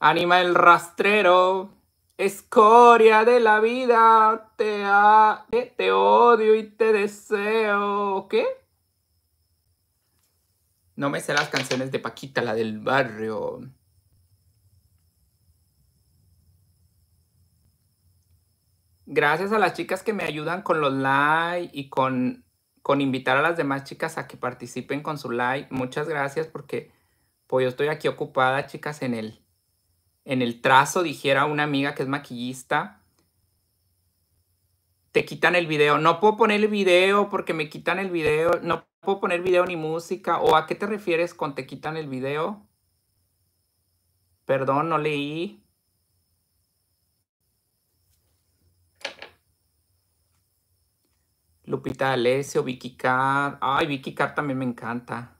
el rastrero, escoria de la vida, te, eh, te odio y te deseo. ¿Qué? No me sé las canciones de Paquita, la del barrio. Gracias a las chicas que me ayudan con los likes y con, con invitar a las demás chicas a que participen con su like. Muchas gracias porque pues yo estoy aquí ocupada, chicas, en el, en el trazo, dijera una amiga que es maquillista. Te quitan el video. No puedo poner el video porque me quitan el video. No puedo poner video ni música. ¿O a qué te refieres con te quitan el video? Perdón, no leí. Lupita Alessio, Vicky Car. Ay, Vicky Car también me encanta.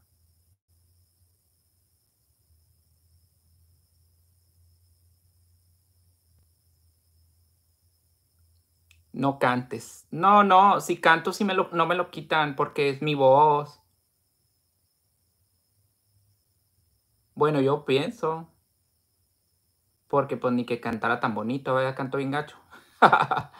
No cantes. No, no, si canto si me lo, no me lo quitan porque es mi voz. Bueno, yo pienso. Porque pues ni que cantara tan bonito, Vaya, Canto bien gacho.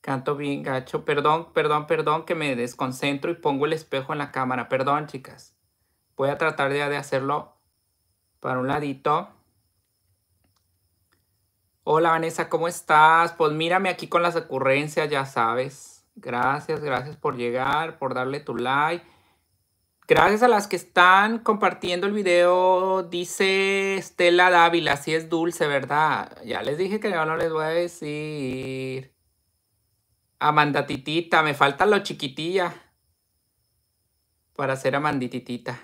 Canto bien gacho. Perdón, perdón, perdón que me desconcentro y pongo el espejo en la cámara. Perdón, chicas. Voy a tratar ya de hacerlo para un ladito. Hola Vanessa, ¿cómo estás? Pues mírame aquí con las ocurrencias, ya sabes. Gracias, gracias por llegar, por darle tu like. Gracias a las que están compartiendo el video, dice Estela Dávila, si es dulce, ¿verdad? Ya les dije que no les voy a decir. Amanda Titita, me falta lo chiquitilla para ser amandititita.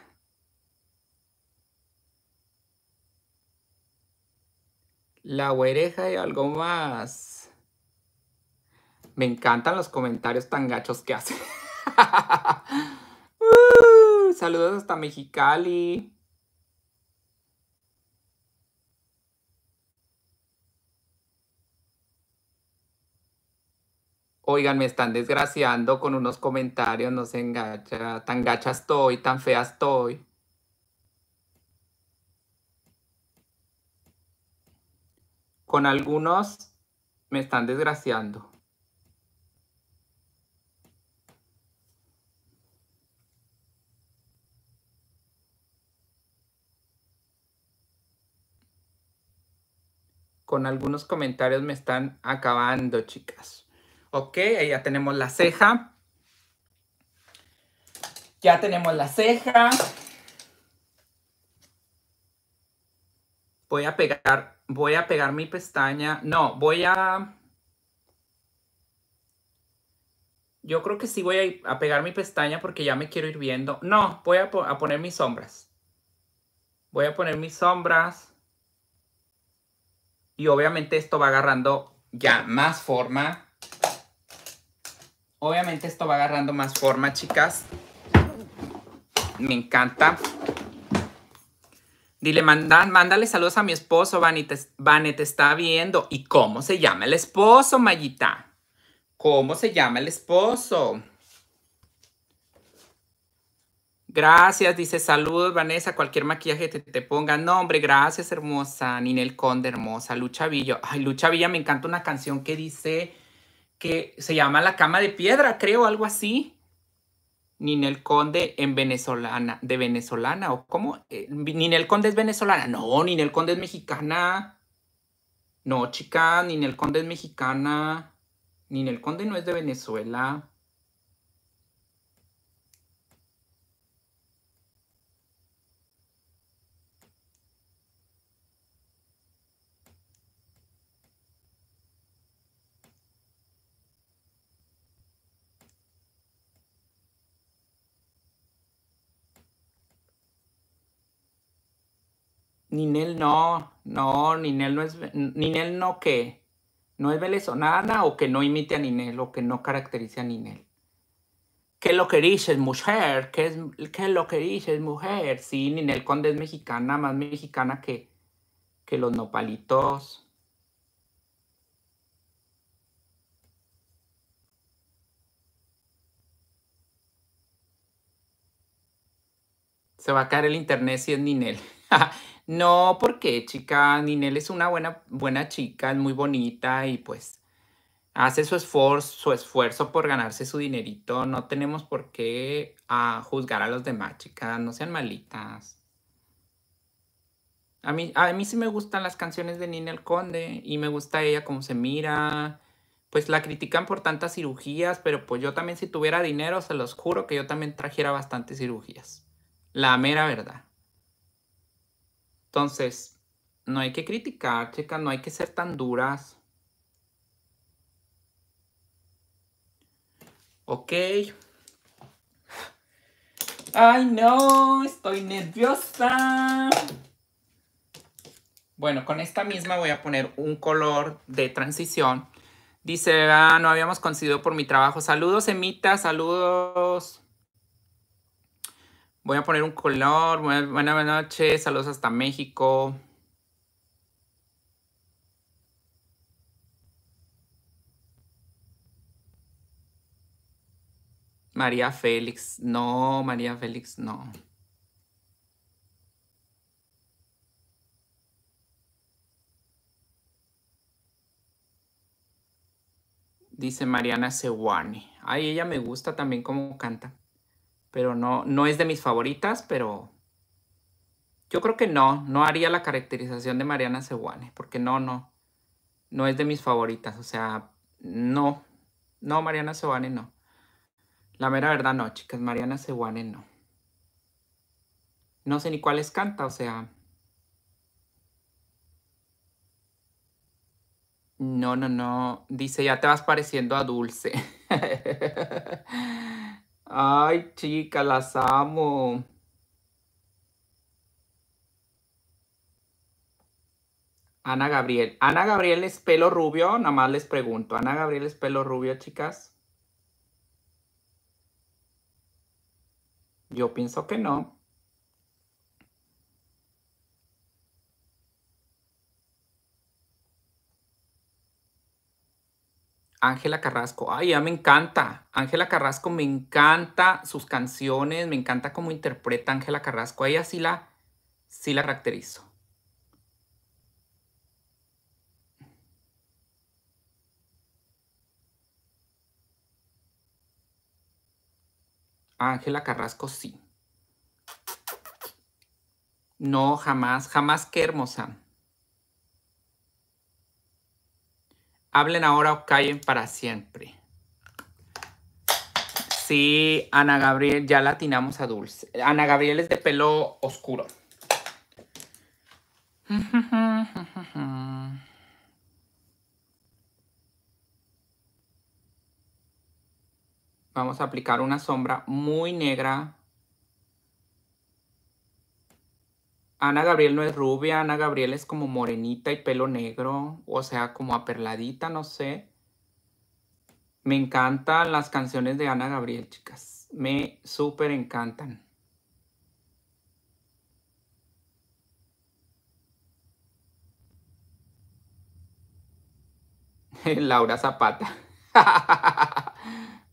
La oreja y algo más. Me encantan los comentarios tan gachos que hacen. uh, saludos hasta Mexicali. Oigan, me están desgraciando con unos comentarios, no se engacha. Tan gacha estoy, tan fea estoy. Con algunos me están desgraciando. Con algunos comentarios me están acabando, chicas. Ok, ahí ya tenemos la ceja. Ya tenemos la ceja. Voy a pegar, voy a pegar mi pestaña. No, voy a... Yo creo que sí voy a, pegar mi pestaña porque ya me quiero ir viendo. No, voy a, poner mis sombras. Voy a poner mis sombras. Y obviamente esto va agarrando ya más forma. Obviamente esto va agarrando más forma, chicas. Me encanta. Dile, manda, mándale saludos a mi esposo, Vanita está viendo. ¿Y cómo se llama el esposo, Mayita? ¿Cómo se llama el esposo? Gracias, dice saludos, Vanessa. Cualquier maquillaje que te, ponga. No, hombre, gracias, hermosa. Ninel Conde, hermosa. Lucha Villa. Ay, Lucha Villa, me encanta una canción que dice que se llama La Cama de Piedra, creo, algo así. Ninel Conde en venezolana, de venezolana, o cómo, eh, Ninel Conde es venezolana, no, el Conde es mexicana, no, chica, el Conde es mexicana, ni el Conde no es de Venezuela, Ninel no, no, Ninel no es, Ninel no que, no es venezolana o que no imite a Ninel o que no caracterice a Ninel. ¿Qué lo que dices, mujer? ¿Qué es, lo que dices, mujer? Sí, Ninel Conde es mexicana, más mexicana que, que los nopalitos. Se va a caer el internet si es Ninel. No, porque chica, Ninel es una buena, buena chica, es muy bonita y pues hace su esfuerzo, su esfuerzo por ganarse su dinerito. No tenemos por qué a ah, juzgar a los demás, chicas. No sean malitas. A mí, a mí sí me gustan las canciones de Ninel Conde y me gusta ella como se mira. Pues la critican por tantas cirugías, pero pues yo también si tuviera dinero, se los juro que yo también trajera bastantes cirugías. La mera verdad. Entonces, no hay que criticar, chicas, no hay que ser tan duras. Ok. Ay, no, estoy nerviosa. Bueno, con esta misma voy a poner un color de transición. Dice, ah, no habíamos conseguido por mi trabajo. Saludos, Emita, saludos. Voy a poner un color. Buenas, noches. Saludos hasta México. María Félix. No, María Félix, no. Dice Mariana Seguani. Ay, ella me gusta también cómo canta. Pero no, no es de mis favoritas, pero yo creo que no, no haría la caracterización de Mariana Seguane, porque no, no, no es de mis favoritas, o sea, no, no, Mariana Seguane no. La mera verdad no, chicas, Mariana Seguane no. No sé ni cuáles canta, o sea... No, no, no, dice, ya te vas pareciendo a Dulce. Ay, chicas, las amo. Ana Gabriel. Ana Gabriel es pelo rubio, nada más les pregunto. Ana Gabriel es pelo rubio, chicas. Yo pienso que no. Ángela Carrasco, ay, ya me encanta. Ángela Carrasco, me encanta sus canciones, me encanta cómo interpreta Ángela Carrasco. Ahí así la, sí la caracterizo. Ángela Carrasco, sí. No, jamás, jamás qué hermosa. Hablen ahora o callen para siempre. Sí, Ana Gabriel, ya la atinamos a Dulce. Ana Gabriel es de pelo oscuro. Vamos a aplicar una sombra muy negra Ana Gabriel no es rubia, Ana Gabriel es como morenita y pelo negro, o sea, como aperladita, no sé. Me encantan las canciones de Ana Gabriel, chicas. Me súper encantan. Laura Zapata.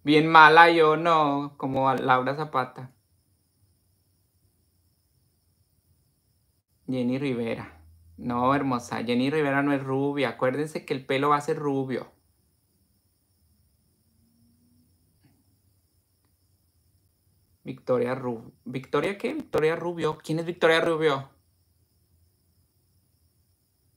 Bien mala yo, no, como Laura Zapata. Jenny Rivera. No, hermosa, Jenny Rivera no es rubia. Acuérdense que el pelo va a ser rubio. Victoria Rubio. ¿Victoria qué? Victoria Rubio. ¿Quién es Victoria Rubio?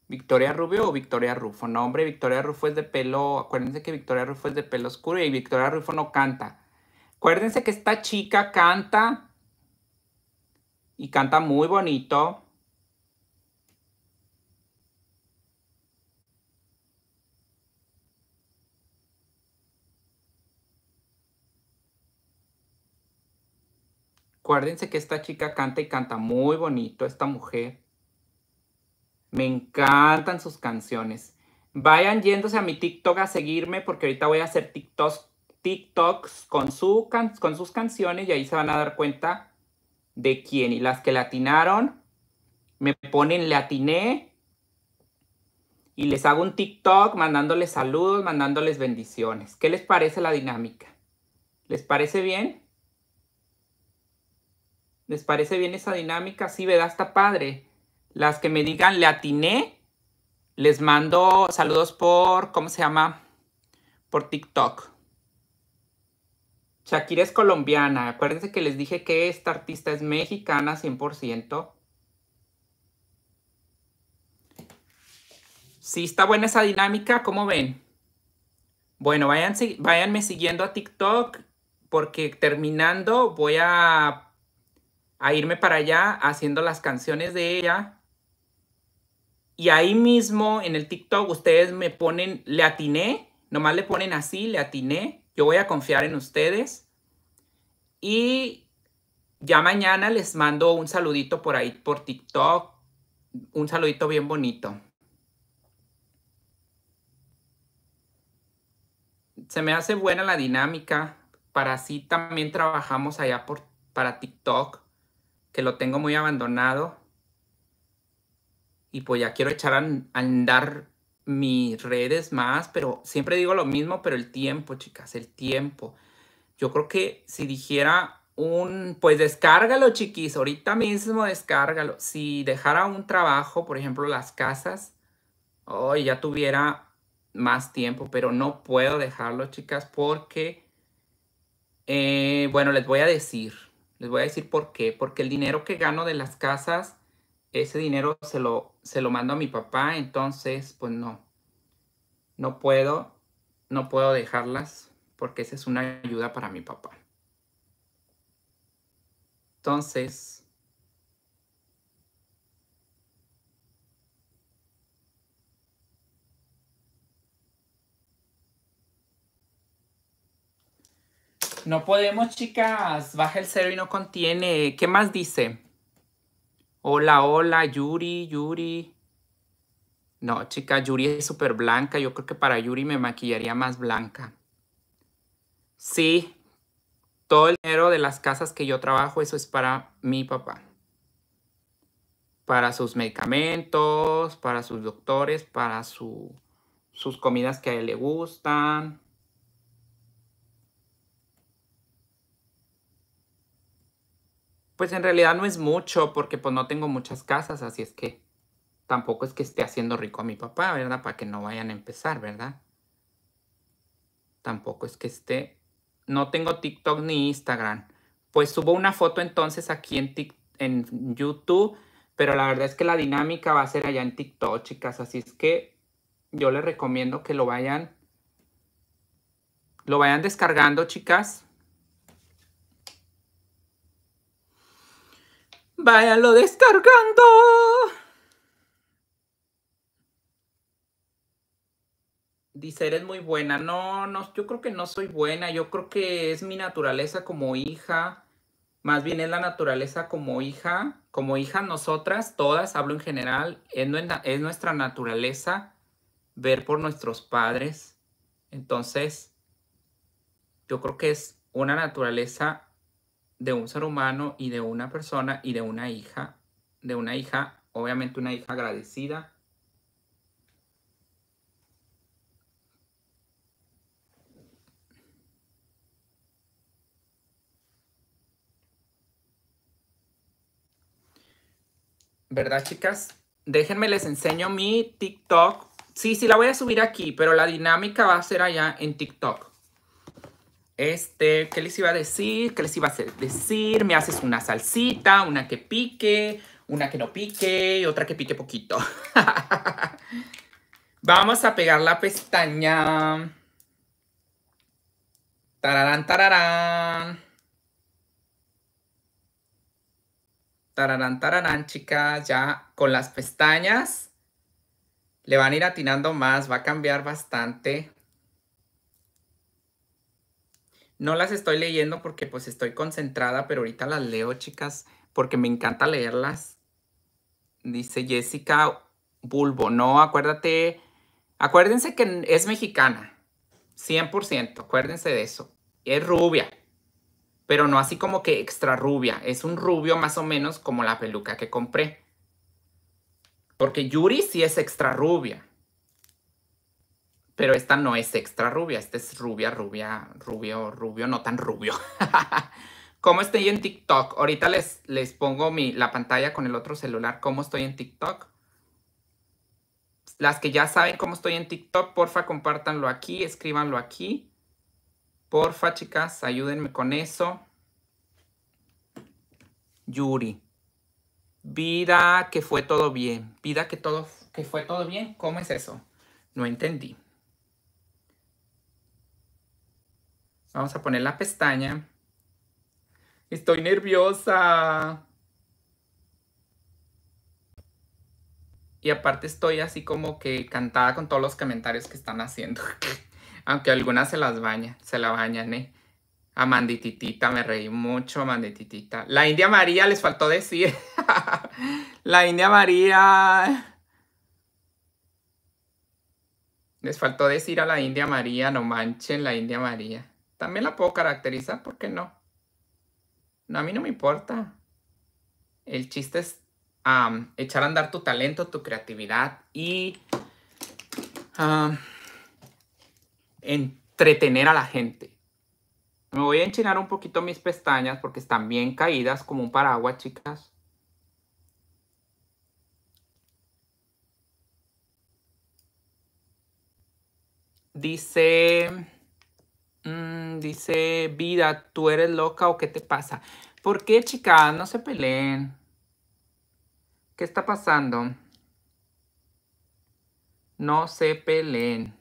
Victoria Rubio o Victoria Rufo. No, hombre, Victoria Rufo es de pelo. Acuérdense que Victoria Rufo es de pelo oscuro y Victoria Rufo no canta. Acuérdense que esta chica canta y canta muy bonito. Acuérdense que esta chica canta y canta muy bonito, esta mujer. Me encantan sus canciones. Vayan yéndose a mi TikTok a seguirme porque ahorita voy a hacer TikToks, con, con sus canciones y ahí se van a dar cuenta de quién. Y las que latinaron, me ponen latiné y les hago un TikTok mandándoles saludos, mandándoles bendiciones. ¿Qué les parece la dinámica? ¿Les parece bien? ¿Les parece bien esa dinámica? Sí, ¿verdad? Está padre. Las que me digan, le atiné, les mando saludos por, ¿cómo se llama? Por TikTok. Shakira es colombiana. Acuérdense que les dije que esta artista es mexicana 100%. Sí, está buena esa dinámica, ¿cómo ven? Bueno, váyanme siguiendo a TikTok porque terminando voy a a irme para allá haciendo las canciones de ella. Y ahí mismo en el TikTok ustedes me ponen, le atiné, nomás le ponen así, le atiné, yo voy a confiar en ustedes. Y ya mañana les mando un saludito por ahí, por TikTok, un saludito bien bonito. Se me hace buena la dinámica, para así también trabajamos allá por, para TikTok que lo tengo muy abandonado y pues ya quiero echar a andar mis redes más, pero siempre digo lo mismo, pero el tiempo, chicas, el tiempo. Yo creo que si dijera un, pues descárgalo, chiquis, ahorita mismo descárgalo. Si dejara un trabajo, por ejemplo, las casas, hoy oh, ya tuviera más tiempo, pero no puedo dejarlo, chicas, porque, eh, bueno, les voy a decir. Les voy a decir por qué. Porque el dinero que gano de las casas, ese dinero se lo, se lo mando a mi papá, entonces pues no. No puedo, no puedo dejarlas porque esa es una ayuda para mi papá. Entonces, No podemos, chicas. Baja el cero y no contiene. ¿Qué más dice? Hola, hola, Yuri, Yuri. No, chica, Yuri es súper blanca. Yo creo que para Yuri me maquillaría más blanca. Sí, todo el dinero de las casas que yo trabajo, eso es para mi papá. Para sus medicamentos, para sus doctores, para sus comidas que a él le gustan. Pues en realidad no es mucho porque pues no tengo muchas casas, así es que tampoco es que esté haciendo rico a mi papá, ¿verdad? Para que no vayan a empezar, ¿verdad? Tampoco es que esté... No tengo TikTok ni Instagram. Pues subo una foto entonces aquí en, en YouTube, pero la verdad es que la dinámica va a ser allá en TikTok, chicas. Así es que yo les recomiendo que lo vayan... Lo vayan descargando, chicas Váyanlo descargando. Dice, eres muy buena. No, no, yo creo que no soy buena. Yo creo que es mi naturaleza como hija. Más bien es la naturaleza como hija. Como hija nosotras, todas, hablo en general, es, es nuestra naturaleza ver por nuestros padres. Entonces, yo creo que es una naturaleza de un ser humano y de una persona y de una hija, de una hija, obviamente una hija agradecida. ¿Verdad, chicas? Déjenme les enseño mi TikTok. Sí, sí, la voy a subir aquí, pero la dinámica va a ser allá en TikTok. Este, ¿qué les iba a decir? ¿Qué les iba a decir? Me haces una salsita, una que pique, una que no pique y otra que pique poquito. Vamos a pegar la pestaña. Tararán, tararán. Tararán, tararán, chicas. Ya con las pestañas le van a ir atinando más. Va a cambiar bastante. No las estoy leyendo porque pues estoy concentrada, pero ahorita las leo, chicas, porque me encanta leerlas. Dice Jessica Bulbo, no, acuérdate, acuérdense que es mexicana, 100%, acuérdense de eso. Es rubia, pero no así como que extra rubia, es un rubio más o menos como la peluca que compré. Porque Yuri sí es extra rubia. Pero esta no es extra rubia, esta es rubia, rubia, rubio, rubio, no tan rubio. ¿Cómo estoy en TikTok? Ahorita les, les pongo mi, la pantalla con el otro celular. ¿Cómo estoy en TikTok? Las que ya saben cómo estoy en TikTok, porfa, compártanlo aquí, escríbanlo aquí. Porfa, chicas, ayúdenme con eso. Yuri. Vida que fue todo bien. Vida que todo que fue todo bien. ¿Cómo es eso? No entendí. Vamos a poner la pestaña. Estoy nerviosa. Y aparte estoy así como que cantada con todos los comentarios que están haciendo. Aunque algunas se las bañan, se la bañan, ¿eh? Amandititita, me reí mucho, Amandititita. La India María, les faltó decir. la India María. Les faltó decir a la India María, no manchen, la India María. También la puedo caracterizar, ¿por qué no? No, a mí no me importa. El chiste es echar a andar tu talento, tu creatividad y entretener a la gente. Me voy a enchinar un poquito mis pestañas porque están bien caídas como un paraguas, chicas. Dice Mm, dice vida, ¿tú eres loca o qué te pasa? ¿Por qué, chicas? No se peleen. ¿Qué está pasando? No se peleen.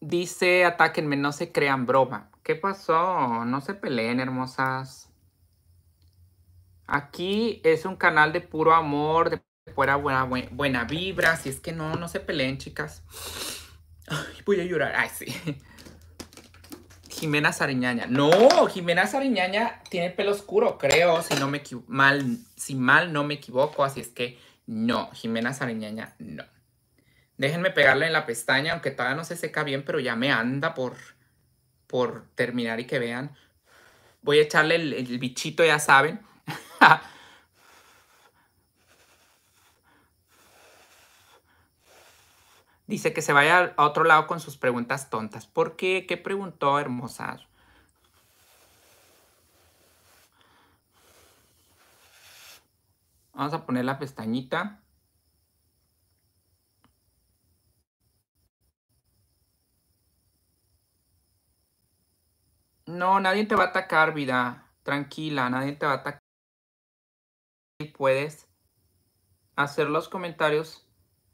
Dice, atáquenme, no se crean broma. ¿Qué pasó? No se peleen, hermosas. Aquí es un canal de puro amor, de fuera buena, buena, vibra. Si es que no, no se peleen, chicas. Ay, voy a llorar. Ay, sí. Jimena Sariñaña. No, Jimena Sariñaña tiene pelo oscuro, creo, si no me mal, si mal no me equivoco. Así es que no, Jimena Sariñaña no. Déjenme pegarle en la pestaña, aunque todavía no se seca bien, pero ya me anda por, por terminar y que vean. Voy a echarle el, el bichito, ya saben. Dice que se vaya a otro lado con sus preguntas tontas. ¿Por qué? ¿Qué preguntó, hermosa? Vamos a poner la pestañita. No, nadie te va a atacar, vida. Tranquila, nadie te va a atacar. Puedes hacer los comentarios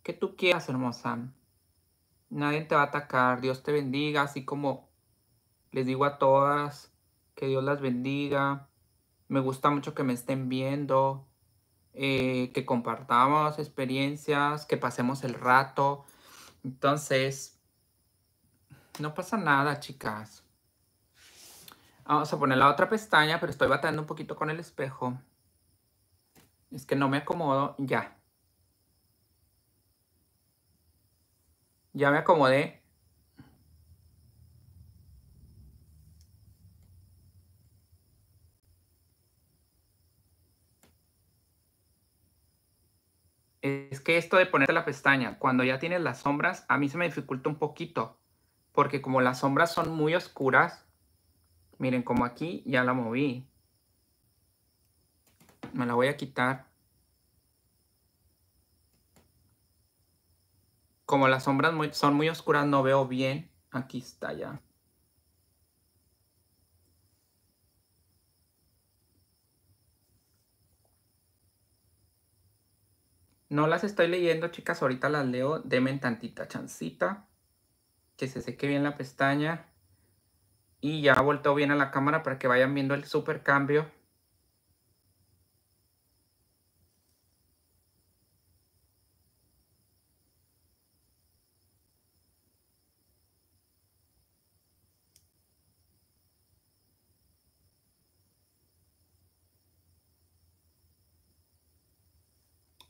que tú quieras, hermosa nadie te va a atacar. Dios te bendiga, así como les digo a todas que Dios las bendiga. Me gusta mucho que me estén viendo, eh, que compartamos experiencias, que pasemos el rato. Entonces, no pasa nada, chicas. Vamos a poner la otra pestaña, pero estoy batallando un poquito con el espejo. Es que no me acomodo. Ya. Ya me acomodé. Es que esto de ponerte la pestaña, cuando ya tienes las sombras, a mí se me dificulta un poquito. Porque como las sombras son muy oscuras, miren como aquí ya la moví. Me la voy a quitar. como las sombras son muy oscuras, no veo bien. Aquí está ya. No las estoy leyendo, chicas. Ahorita las leo. Deme tantita chancita. Que se seque bien la pestaña. Y ya vuelto bien a la cámara para que vayan viendo el super cambio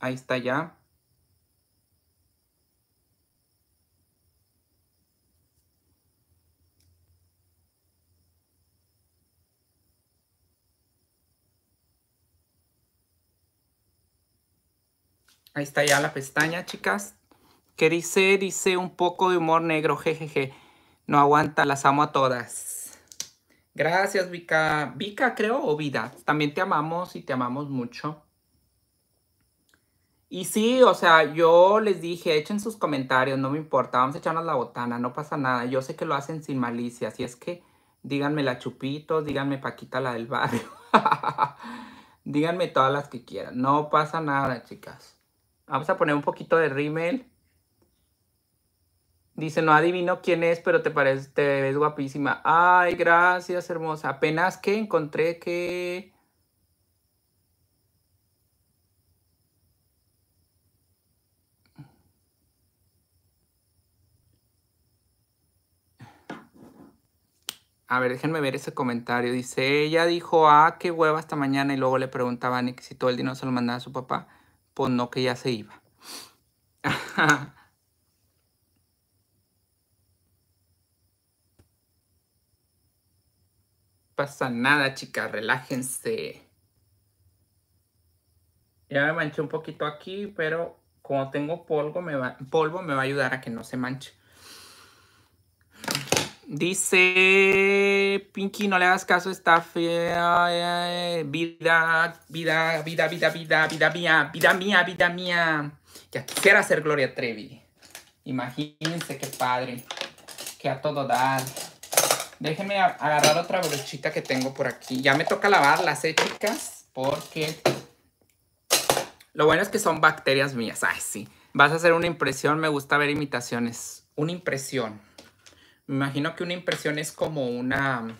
Ahí está ya. Ahí está ya la pestaña, chicas. ¿Qué dice, dice un poco de humor negro, jejeje. No aguanta, las amo a todas. Gracias, Vika. Vika, creo, o Vida. También te amamos y te amamos mucho. Y sí, o sea, yo les dije, echen sus comentarios, no me importa, vamos a echarnos la botana, no pasa nada. Yo sé que lo hacen sin malicia, así es que díganme la Chupito, díganme Paquita la del barrio. díganme todas las que quieran, no pasa nada, chicas. Vamos a poner un poquito de rímel. Dice, no adivino quién es, pero te parece, te ves guapísima. Ay, gracias, hermosa. Apenas que encontré que A ver, déjenme ver ese comentario. Dice, ella dijo, ah, qué hueva hasta mañana. Y luego le preguntaban si todo el dinero se lo mandaba a su papá. Pues no, que ya se iba. Pasa nada, chicas. Relájense. Ya me manché un poquito aquí, pero como tengo polvo me, va, polvo, me va a ayudar a que no se manche. Dice Pinky, no le hagas caso, está fea. Eh, eh, vida, vida, vida, vida, vida, vida mía, vida mía, vida mía. Ya quisiera ser Gloria Trevi. Imagínense qué padre. Que a todo dar. Déjenme agarrar otra brochita que tengo por aquí. Ya me toca lavarlas, las chicas? Porque lo bueno es que son bacterias mías. Ay, sí. Vas a hacer una impresión. Me gusta ver imitaciones. Una impresión. Me imagino que una impresión es como una...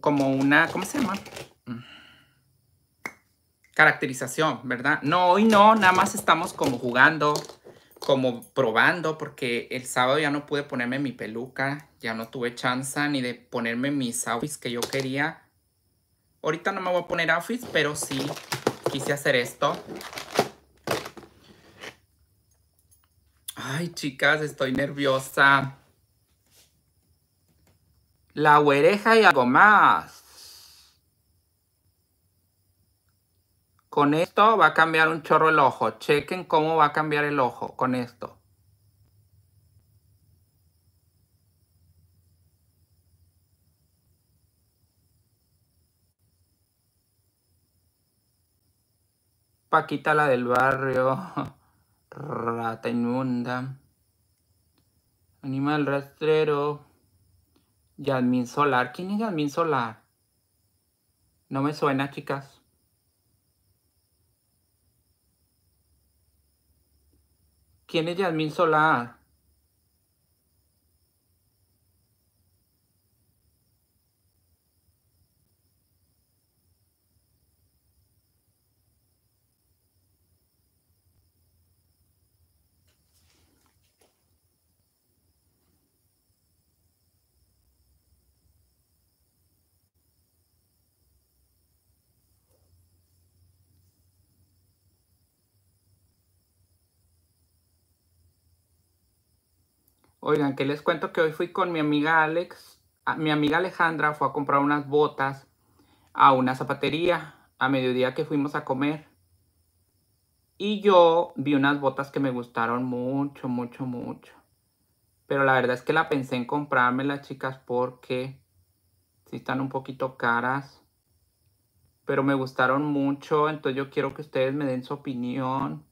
Como una... ¿Cómo se llama? Caracterización, ¿verdad? No, hoy no, nada más estamos como jugando, como probando, porque el sábado ya no pude ponerme mi peluca, ya no tuve chance ni de ponerme mis outfits que yo quería. Ahorita no me voy a poner outfits, pero sí quise hacer esto. Ay, chicas, estoy nerviosa. La huereja y algo más. Con esto va a cambiar un chorro el ojo. Chequen cómo va a cambiar el ojo con esto. Paquita la del barrio. Rata inmunda. Animal rastrero. Yasmin Solar. ¿Quién es Yasmin Solar? No me suena, chicas. ¿Quién es Yasmin Solar? Oigan, que les cuento que hoy fui con mi amiga Alex, mi amiga Alejandra fue a comprar unas botas a una zapatería a mediodía que fuimos a comer. Y yo vi unas botas que me gustaron mucho, mucho, mucho. Pero la verdad es que la pensé en comprarme chicas porque sí están un poquito caras. Pero me gustaron mucho, entonces yo quiero que ustedes me den su opinión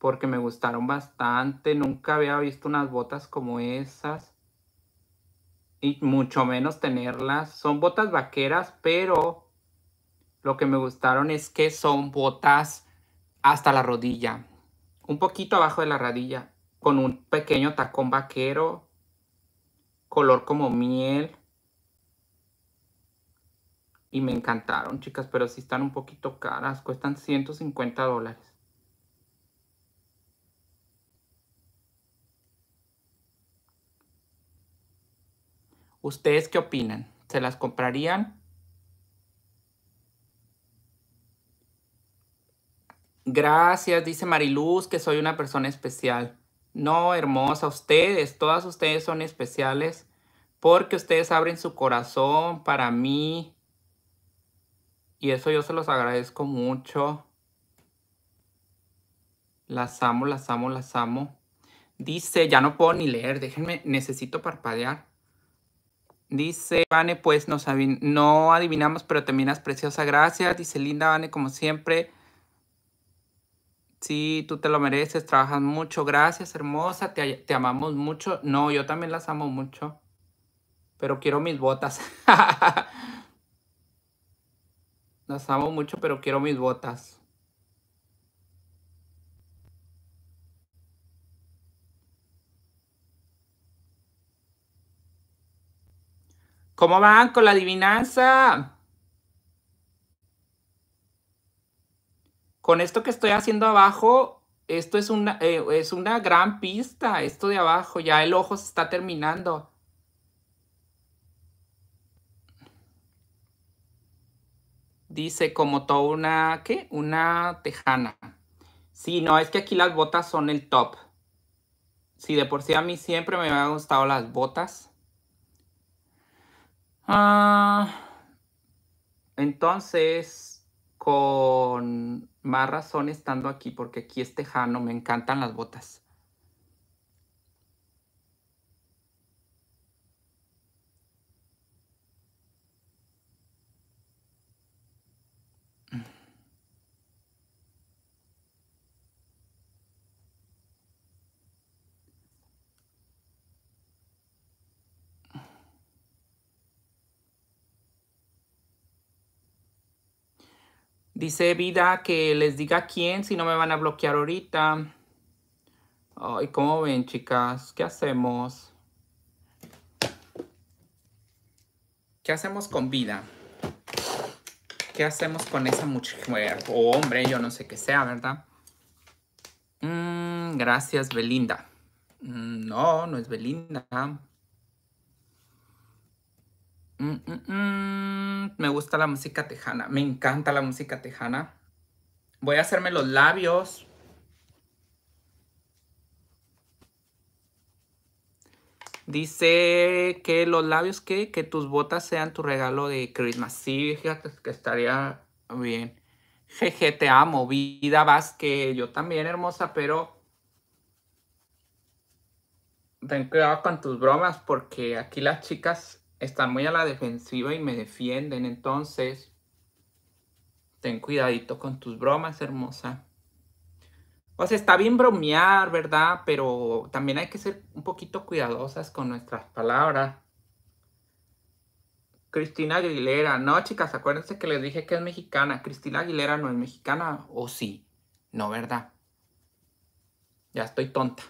porque me gustaron bastante. Nunca había visto unas botas como esas. Y mucho menos tenerlas. Son botas vaqueras, pero lo que me gustaron es que son botas hasta la rodilla. Un poquito abajo de la rodilla. Con un pequeño tacón vaquero. Color como miel. Y me encantaron, chicas, pero sí están un poquito caras. Cuestan 150 dólares. ¿Ustedes qué opinan? ¿Se las comprarían? Gracias, dice Mariluz, que soy una persona especial. No, hermosa, ustedes, todas ustedes son especiales porque ustedes abren su corazón para mí. Y eso yo se los agradezco mucho. Las amo, las amo, las amo. Dice, ya no puedo ni leer, déjenme, necesito parpadear. Dice Vane, pues no adivinamos, pero terminas preciosa. Gracias. Dice Linda Vane, como siempre. Sí, tú te lo mereces, trabajas mucho. Gracias, hermosa. Te, te amamos mucho. No, yo también las amo mucho. Pero quiero mis botas. las amo mucho, pero quiero mis botas. ¿Cómo van con la adivinanza? Con esto que estoy haciendo abajo, esto es una, eh, es una gran pista, esto de abajo, ya el ojo se está terminando. Dice como toda una, ¿qué? Una tejana. Sí, no, es que aquí las botas son el top. Sí, de por sí a mí siempre me han gustado las botas. Ah. entonces, con más razón estando aquí, porque aquí es tejano, me encantan las botas. Dice Vida que les diga quién, si no me van a bloquear ahorita. Ay, ¿cómo ven, chicas? ¿Qué hacemos? ¿Qué hacemos con Vida? ¿Qué hacemos con esa mujer? O hombre, yo no sé qué sea, ¿verdad? Mm, gracias, Belinda. Mm, no, no es Belinda. Mm, me gusta la música tejana. Me encanta la música tejana. Voy a hacerme los labios. Dice que los labios, que, que tus botas sean tu regalo de Christmas. Sí, fíjate que estaría bien. Jeje, te amo. Vida yo también, hermosa, pero ten cuidado con tus bromas porque aquí las chicas están muy a la defensiva y me defienden. Entonces, ten cuidadito con tus bromas, hermosa. O sea, está bien bromear, ¿verdad? Pero también hay que ser un poquito cuidadosas con nuestras palabras. Cristina Aguilera. No, chicas, acuérdense que les dije que es mexicana. Cristina Aguilera no es mexicana, ¿o sí? No, ¿verdad? Ya estoy tonta.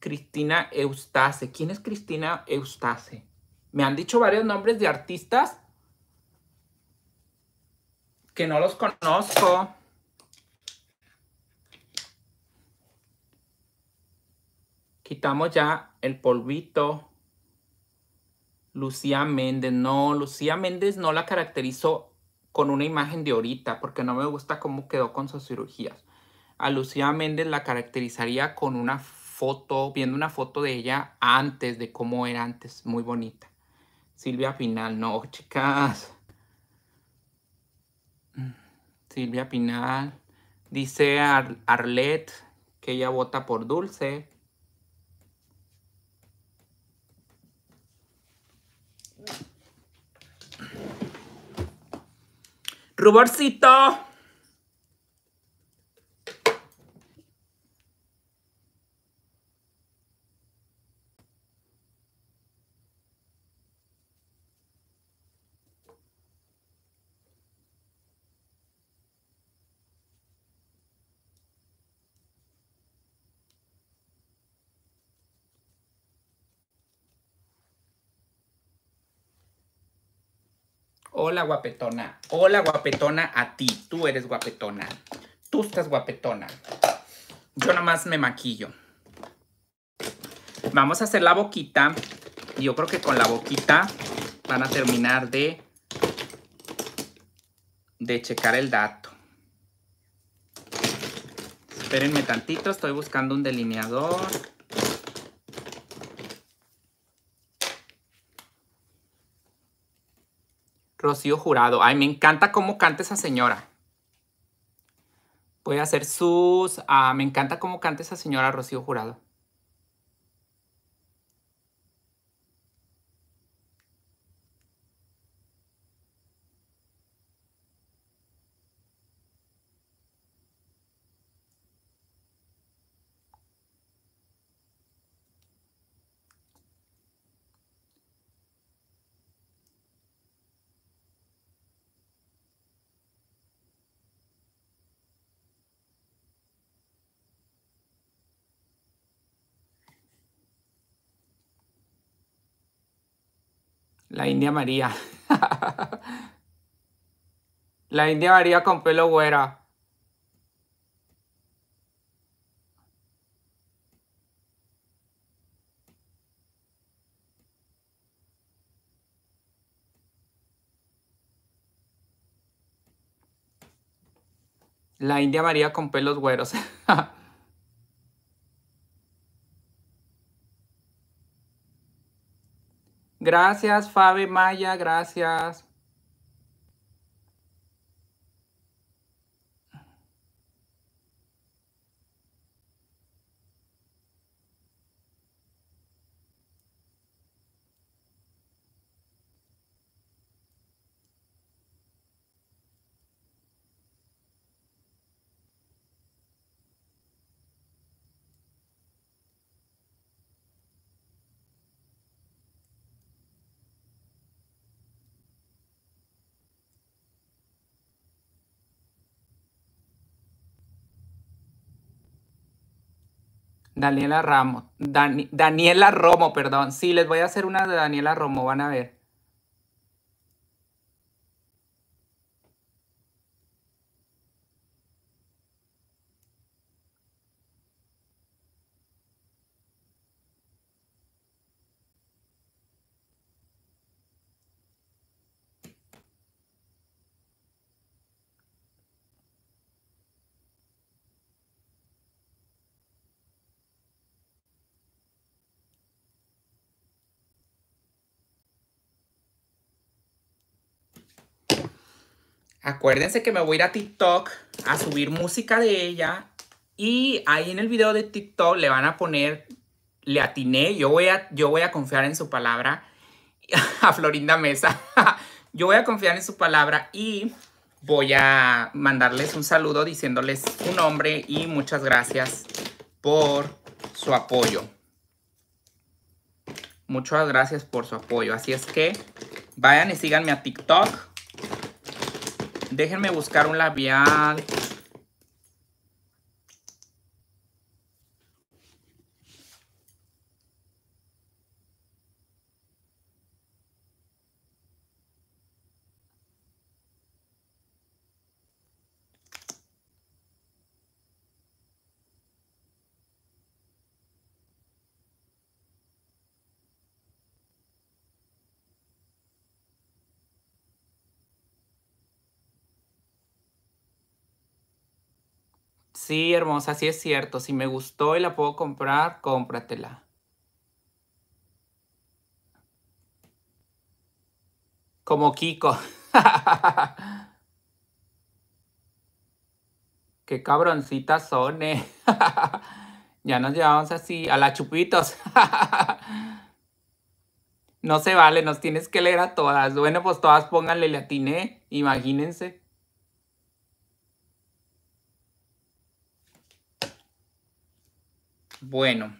Cristina Eustace. ¿Quién es Cristina Eustace? Me han dicho varios nombres de artistas que no los conozco. Quitamos ya el polvito. Lucía Méndez, no, Lucía Méndez no la caracterizó con una imagen de ahorita, porque no me gusta cómo quedó con sus cirugías. A Lucía Méndez la caracterizaría con una foto, viendo una foto de ella antes, de cómo era antes, muy bonita. Silvia Pinal, no, chicas. Silvia Pinal. Dice Arlette que ella vota por Dulce. Ruborcito. Hola guapetona. Hola guapetona a ti. Tú eres guapetona. Tú estás guapetona. Yo más me maquillo. Vamos a hacer la boquita. Yo creo que con la boquita van a terminar de, de checar el dato. Espérenme tantito. Estoy buscando un delineador. Rocío Jurado. Ay, me encanta cómo canta esa señora. Voy a hacer sus... Ah, me encanta cómo canta esa señora Rocío Jurado. La India María. la India María con pelo güera. La India María con pelos güeros. Gracias, Fabi Maya, gracias. Daniela Ramos. Daniela Romo, perdón. Sí, les voy a hacer una de Daniela Romo, van a ver. Acuérdense que me voy a ir a TikTok a subir música de ella. Y ahí en el video de TikTok le van a poner, le atiné, yo voy a, yo voy a confiar en su palabra, a Florinda Mesa, yo voy a confiar en su palabra y voy a mandarles un saludo diciéndoles un nombre y muchas gracias por su apoyo. Muchas gracias por su apoyo. Así es que vayan y síganme a TikTok Déjenme buscar un labial. Sí, hermosa, sí es cierto. Si me gustó y la puedo comprar, cómpratela. Como Kiko. Qué cabroncitas son, eh. ya nos llevamos así a la chupitos. no se vale, nos tienes que leer a todas. Bueno, pues todas pónganle latín, eh. Imagínense. Bueno,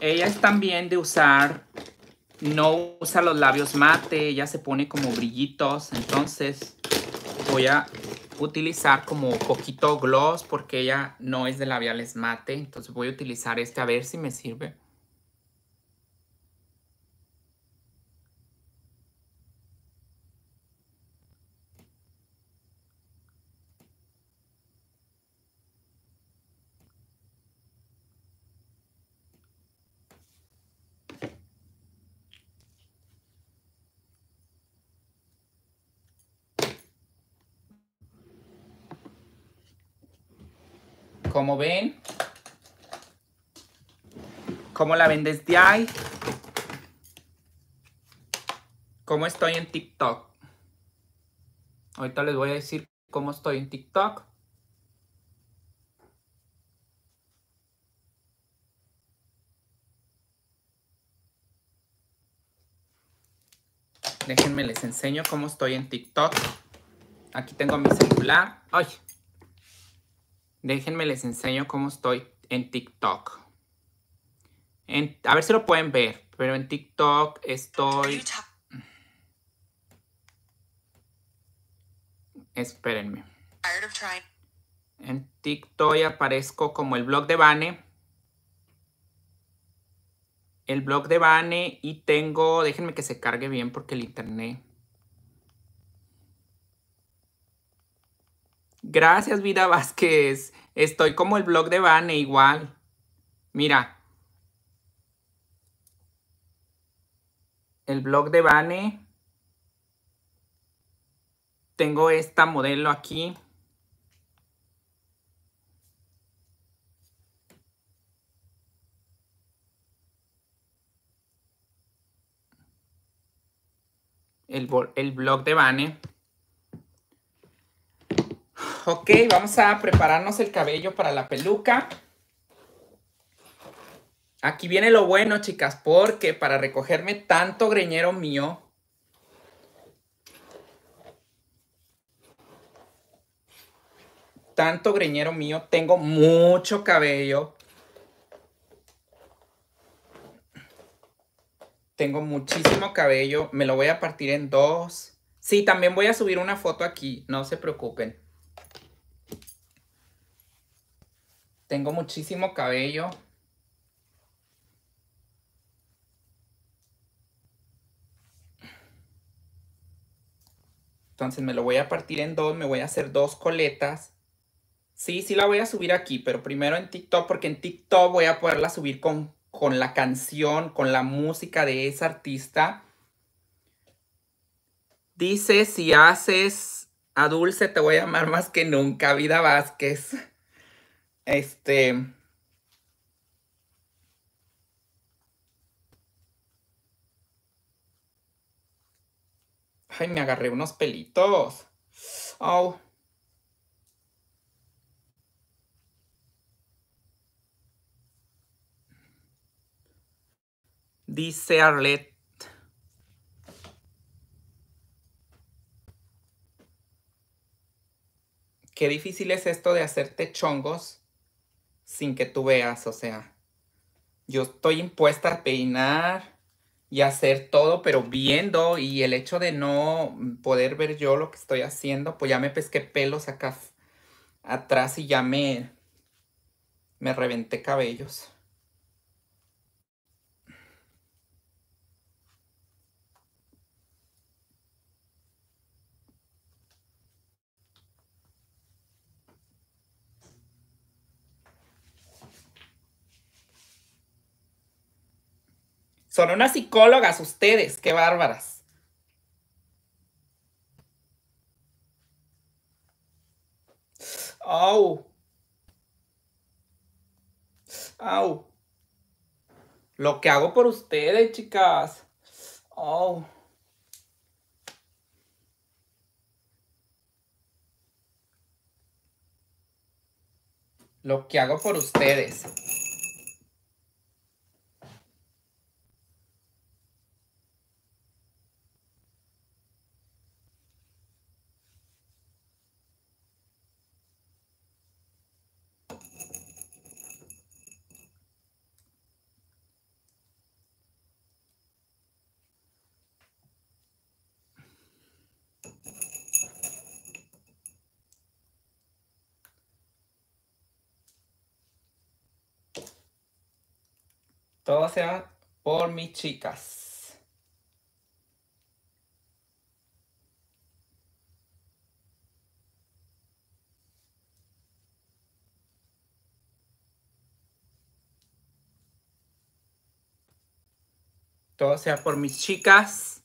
ella es también de usar, no usa los labios mate, ella se pone como brillitos, entonces voy a utilizar como poquito gloss porque ella no es de labiales mate, entonces voy a utilizar este a ver si me sirve. ¿Cómo ven. ¿Cómo la ven desde ahí? ¿Cómo estoy en TikTok? Ahorita les voy a decir cómo estoy en TikTok. Déjenme les enseño cómo estoy en TikTok. Aquí tengo mi celular. ¡Ay! Déjenme les enseño cómo estoy en TikTok. a ver si lo pueden ver, pero en TikTok estoy... Espérenme. En TikTok aparezco como el blog de Bane. El blog de Bane y tengo... Déjenme que se cargue bien porque el internet Gracias, Vida Vázquez. Estoy como el blog de Vane igual. Mira. El blog de Vane. Tengo esta modelo aquí. El, blog de Vane. Ok, vamos a prepararnos el cabello para la peluca. Aquí viene lo bueno, chicas, porque para recogerme tanto greñero mío, tanto greñero mío, tengo mucho cabello. Tengo muchísimo cabello, me lo voy a partir en dos. Sí, también voy a subir una foto aquí, no se preocupen. Tengo muchísimo cabello. Entonces me lo voy a partir en dos, me voy a hacer dos coletas. Sí, sí la voy a subir aquí, pero primero en TikTok, porque en TikTok voy a poderla subir con, la canción, con la música de esa artista. Dice, si haces a Dulce, te voy a amar más que nunca, Vida Vázquez. Este. Ay, me agarré unos pelitos. Oh. Dice Arlet. Qué difícil es esto de hacerte chongos sin que tú veas, o sea, yo estoy impuesta a peinar y hacer todo, pero viendo y el hecho de no poder ver yo lo que estoy haciendo, pues ya me pesqué pelos acá atrás y ya me, me reventé cabellos. Son unas psicólogas ustedes, qué bárbaras. Au. Au. Lo que hago por ustedes, chicas. Au. Lo que hago por ustedes. Todo sea por mis chicas. Todo sea por mis chicas.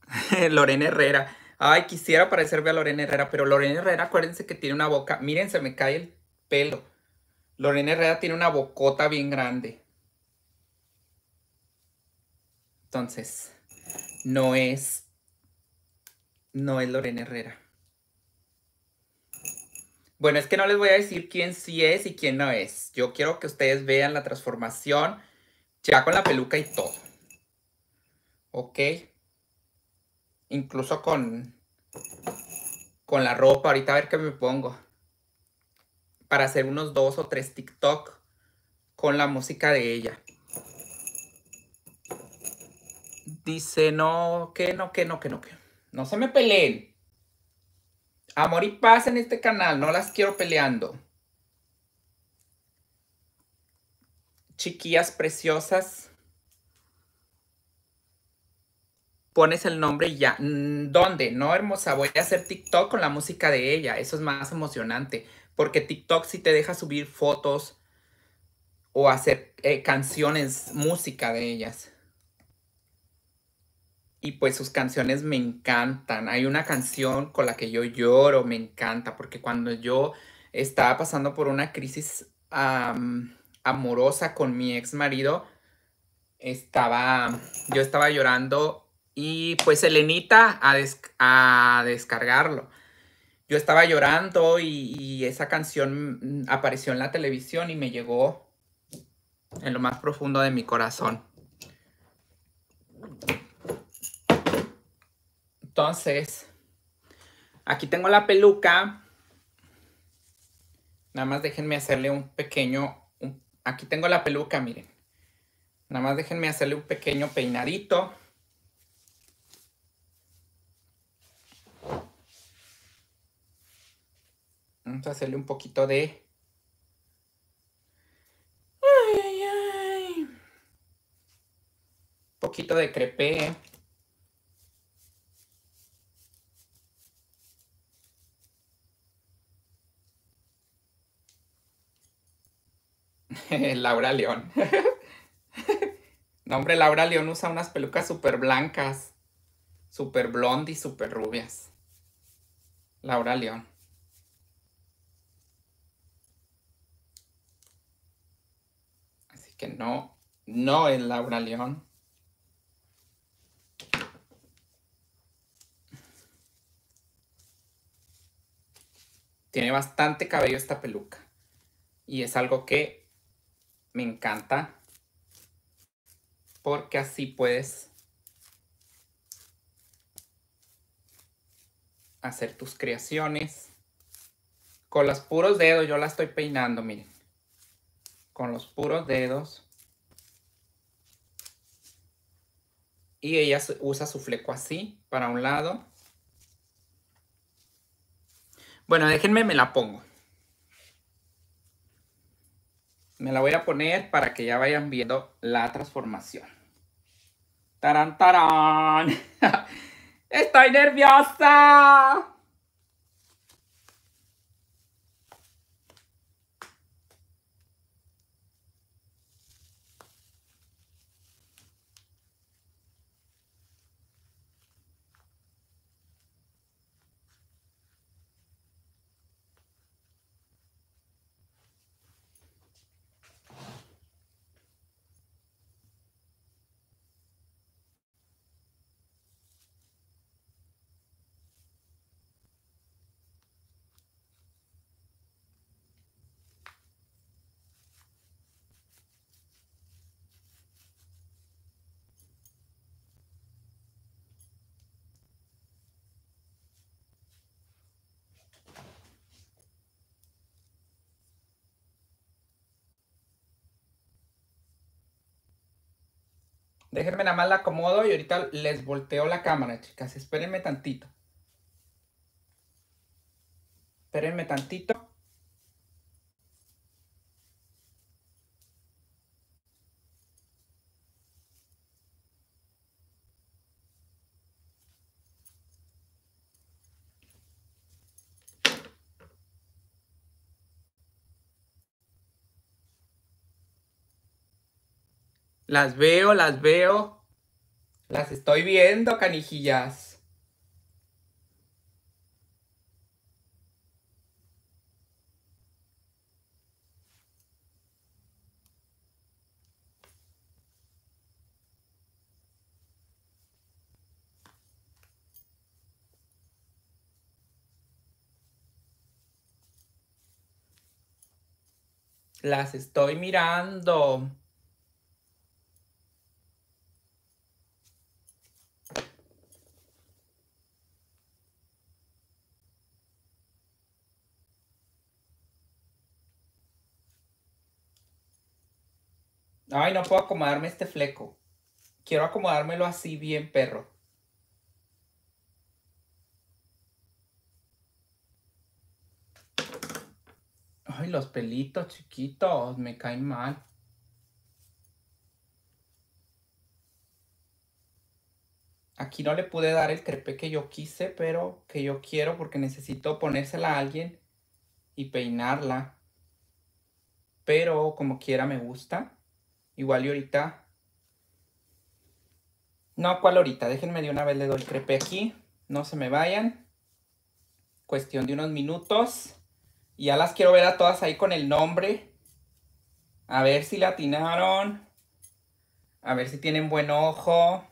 Lorena Herrera. Ay, quisiera parecerme a Lorena Herrera, pero Lorena Herrera, acuérdense que tiene una boca. Miren, se me cae el pelo. Lorena Herrera tiene una bocota bien grande. Entonces, no es. No es Lorena Herrera. Bueno, es que no les voy a decir quién sí es y quién no es. Yo quiero que ustedes vean la transformación ya con la peluca y todo. ¿Ok? Incluso con, con la ropa. Ahorita a ver qué me pongo para hacer unos dos o tres TikTok con la música de ella. Dice, no, que no, que no, que no, que no se me peleen. Amor y paz en este canal, no las quiero peleando. Chiquillas preciosas. Pones el nombre y ya. Mm, ¿Dónde? No, hermosa, voy a hacer TikTok con la música de ella. Eso es más emocionante porque TikTok sí te deja subir fotos o hacer eh, canciones, música de ellas. Y pues sus canciones me encantan. Hay una canción con la que yo lloro, me encanta, porque cuando yo estaba pasando por una crisis amorosa con mi ex marido, estaba, yo estaba llorando y pues Elenita a descargarlo yo estaba llorando y, esa canción mm, apareció en la televisión y me llegó en lo más profundo de mi corazón. Entonces, aquí tengo la peluca. Nada más déjenme hacerle un pequeño... aquí tengo la peluca, miren. Nada más déjenme hacerle un pequeño peinadito. Vamos a hacerle un poquito de... Un poquito de crepe. Laura León. nombre hombre, Laura León usa unas pelucas súper blancas, súper y súper rubias. Laura León. no, no es Laura León. Tiene bastante cabello esta peluca. Y es algo que me encanta. Porque así puedes hacer tus creaciones. Con los puros dedos yo la estoy peinando, miren con los puros dedos. Y ella usa su fleco así, para un lado. Bueno, déjenme, me la pongo. Me la voy a poner para que ya vayan viendo la transformación. ¡Tarán, tarán! ¡Estoy nerviosa! Déjenme nada más la acomodo y ahorita les volteo la cámara, chicas. Espérenme tantito. Espérenme tantito. Las veo, las veo. Las estoy viendo, canijillas. Las estoy mirando. Ay, no puedo acomodarme este fleco. Quiero acomodármelo así bien, perro. Ay, los pelitos chiquitos me caen mal. Aquí no le pude dar el crepe que yo quise, pero que yo quiero porque necesito ponérsela a alguien y peinarla. Pero como quiera me gusta. Igual y ahorita. No, ¿cuál ahorita? Déjenme de una vez le doy crepe aquí. No se me vayan. Cuestión de unos minutos. Y ya las quiero ver a todas ahí con el nombre. A ver si latinaron. A ver si tienen buen ojo.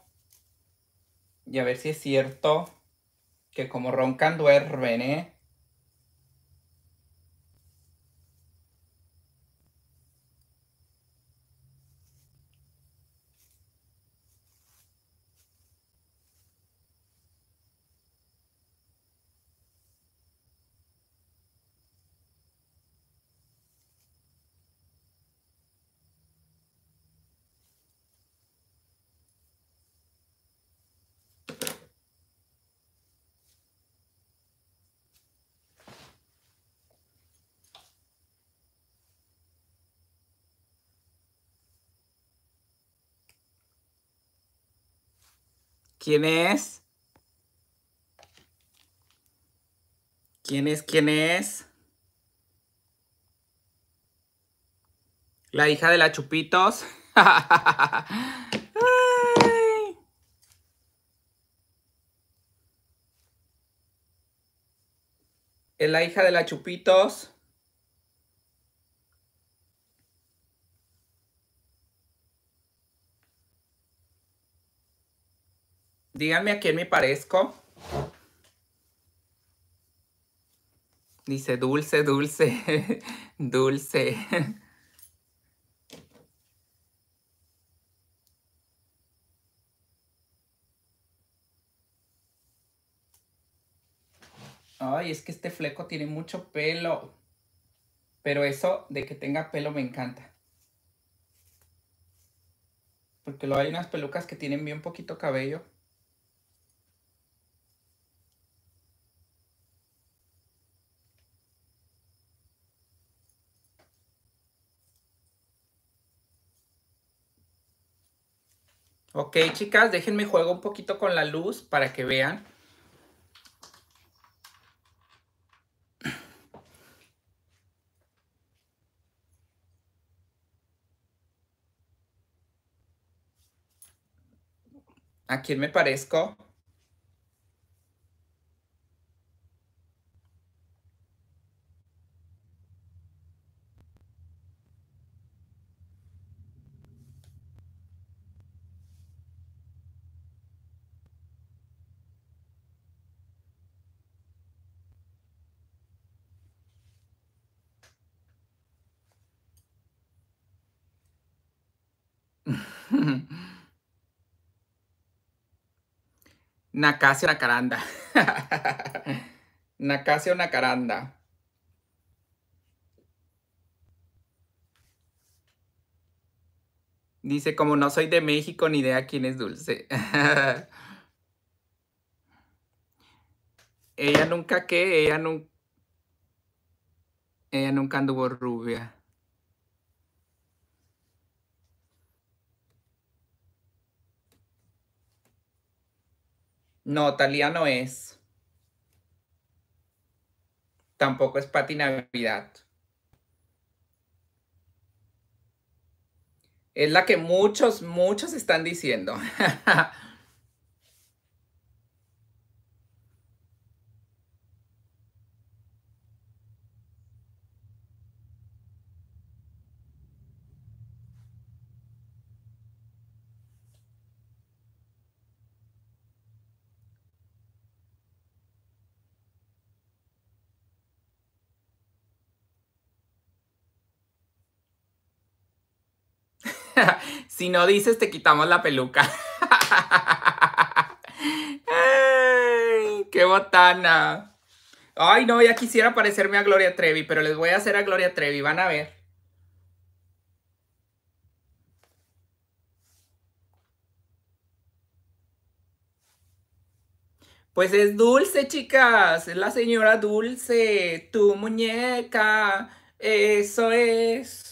Y a ver si es cierto que como roncan duermen, ¿eh? ¿Quién es? ¿Quién es? ¿Quién es? La hija de la Chupitos. es la hija de la Chupitos. Díganme a quién me parezco. Dice dulce, dulce, dulce. Ay, es que este fleco tiene mucho pelo. Pero eso de que tenga pelo me encanta. Porque luego hay unas pelucas que tienen bien poquito cabello. Ok, chicas, déjenme juego un poquito con la luz para que vean. ¿A quién me parezco? Nacasio Nacaranda. Nacasio Nacaranda. Dice, como no soy de México, ni idea quién es Dulce. ella nunca qué, ella nunca... Ella nunca anduvo rubia. No, Talía no es. Tampoco es Pati Es la que muchos, muchos están diciendo. Si no dices, te quitamos la peluca. ¡Qué botana! Ay, no, ya quisiera parecerme a Gloria Trevi, pero les voy a hacer a Gloria Trevi, van a ver. Pues es dulce, chicas. Es la señora dulce. Tu muñeca. Eso es.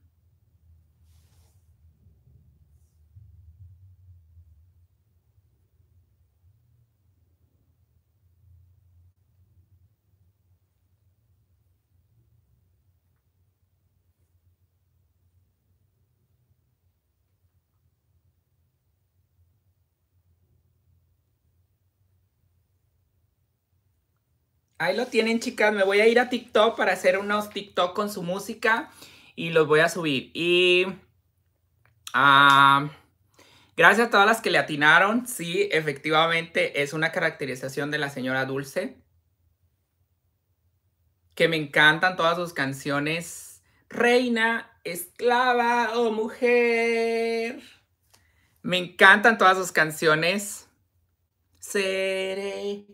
Ahí lo tienen, chicas. Me voy a ir a TikTok para hacer unos TikTok con su música y los voy a subir. Y ah, gracias a todas las que le atinaron. Sí, efectivamente es una caracterización de la señora Dulce. Que me encantan todas sus canciones. Reina, esclava o oh, mujer. Me encantan todas sus canciones. Seré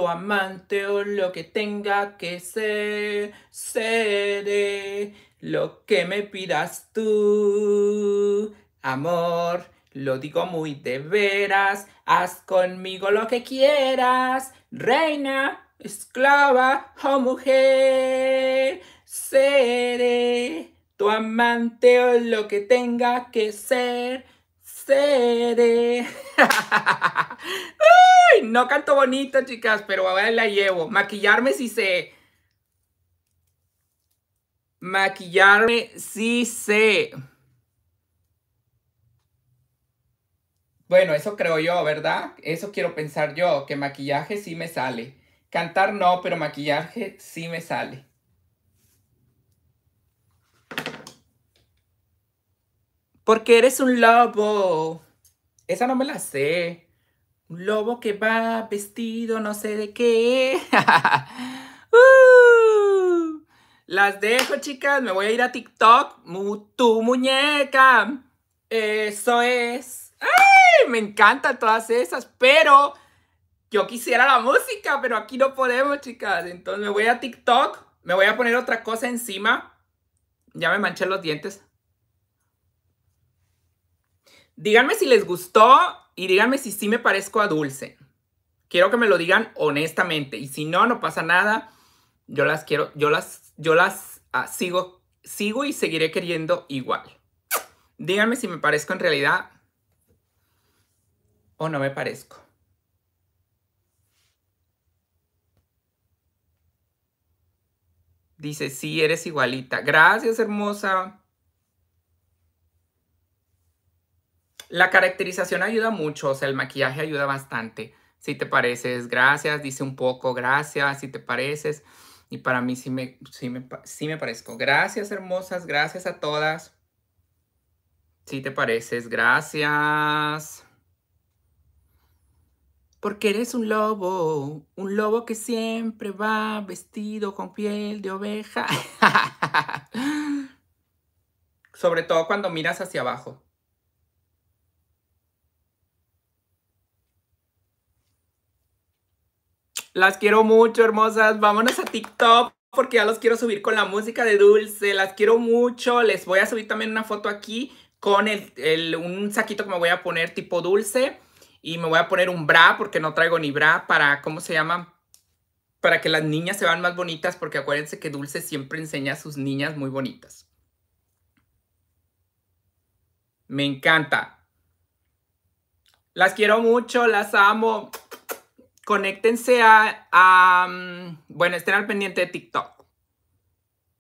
tu amante o lo que tenga que ser, seré lo que me pidas tú. Amor, lo digo muy de veras, haz conmigo lo que quieras, reina, esclava o mujer, seré tu amante o lo que tenga que ser no canto bonito, chicas, pero ahora la llevo. Maquillarme si sé. Maquillarme si sé. Bueno, eso creo yo, ¿verdad? Eso quiero pensar yo, que maquillaje sí me sale. Cantar no, pero maquillaje sí me sale. Porque eres un lobo. Esa no me la sé. Un lobo que va vestido no sé de qué. Uh. las dejo, chicas. Me voy a ir a TikTok. Mu tu muñeca. Eso es. ¡Ay! Me encantan todas esas, pero yo quisiera la música, pero aquí no podemos, chicas. Entonces me voy a TikTok, me voy a poner otra cosa encima. Ya me manché los dientes. Díganme si les gustó y díganme si sí me parezco a Dulce. Quiero que me lo digan honestamente y si no, no pasa nada. Yo las quiero, yo las, yo las ah, sigo, sigo y seguiré queriendo igual. Díganme si me parezco en realidad o no me parezco. Dice, sí, eres igualita. Gracias, hermosa. La caracterización ayuda mucho, o sea, el maquillaje ayuda bastante. Si te pareces, gracias, dice un poco, gracias, si te pareces. Y para mí sí me, sí me parezco. Gracias, hermosas, gracias a todas. Si te pareces, gracias. Porque eres un lobo, un lobo que siempre va vestido con piel de oveja. Sobre todo cuando miras hacia abajo. Las quiero mucho, hermosas. Vámonos a TikTok porque ya los quiero subir con la música de Dulce. Las quiero mucho. Les voy a subir también una foto aquí con un saquito que me voy a poner tipo dulce. Y me voy a poner un bra porque no traigo ni bra para, ¿cómo se llama? Para que las niñas se vean más bonitas porque acuérdense que Dulce siempre enseña a sus niñas muy bonitas. Me encanta. Las quiero mucho, las amo conéctense a, a mm, bueno, estén al pendiente de TikTok.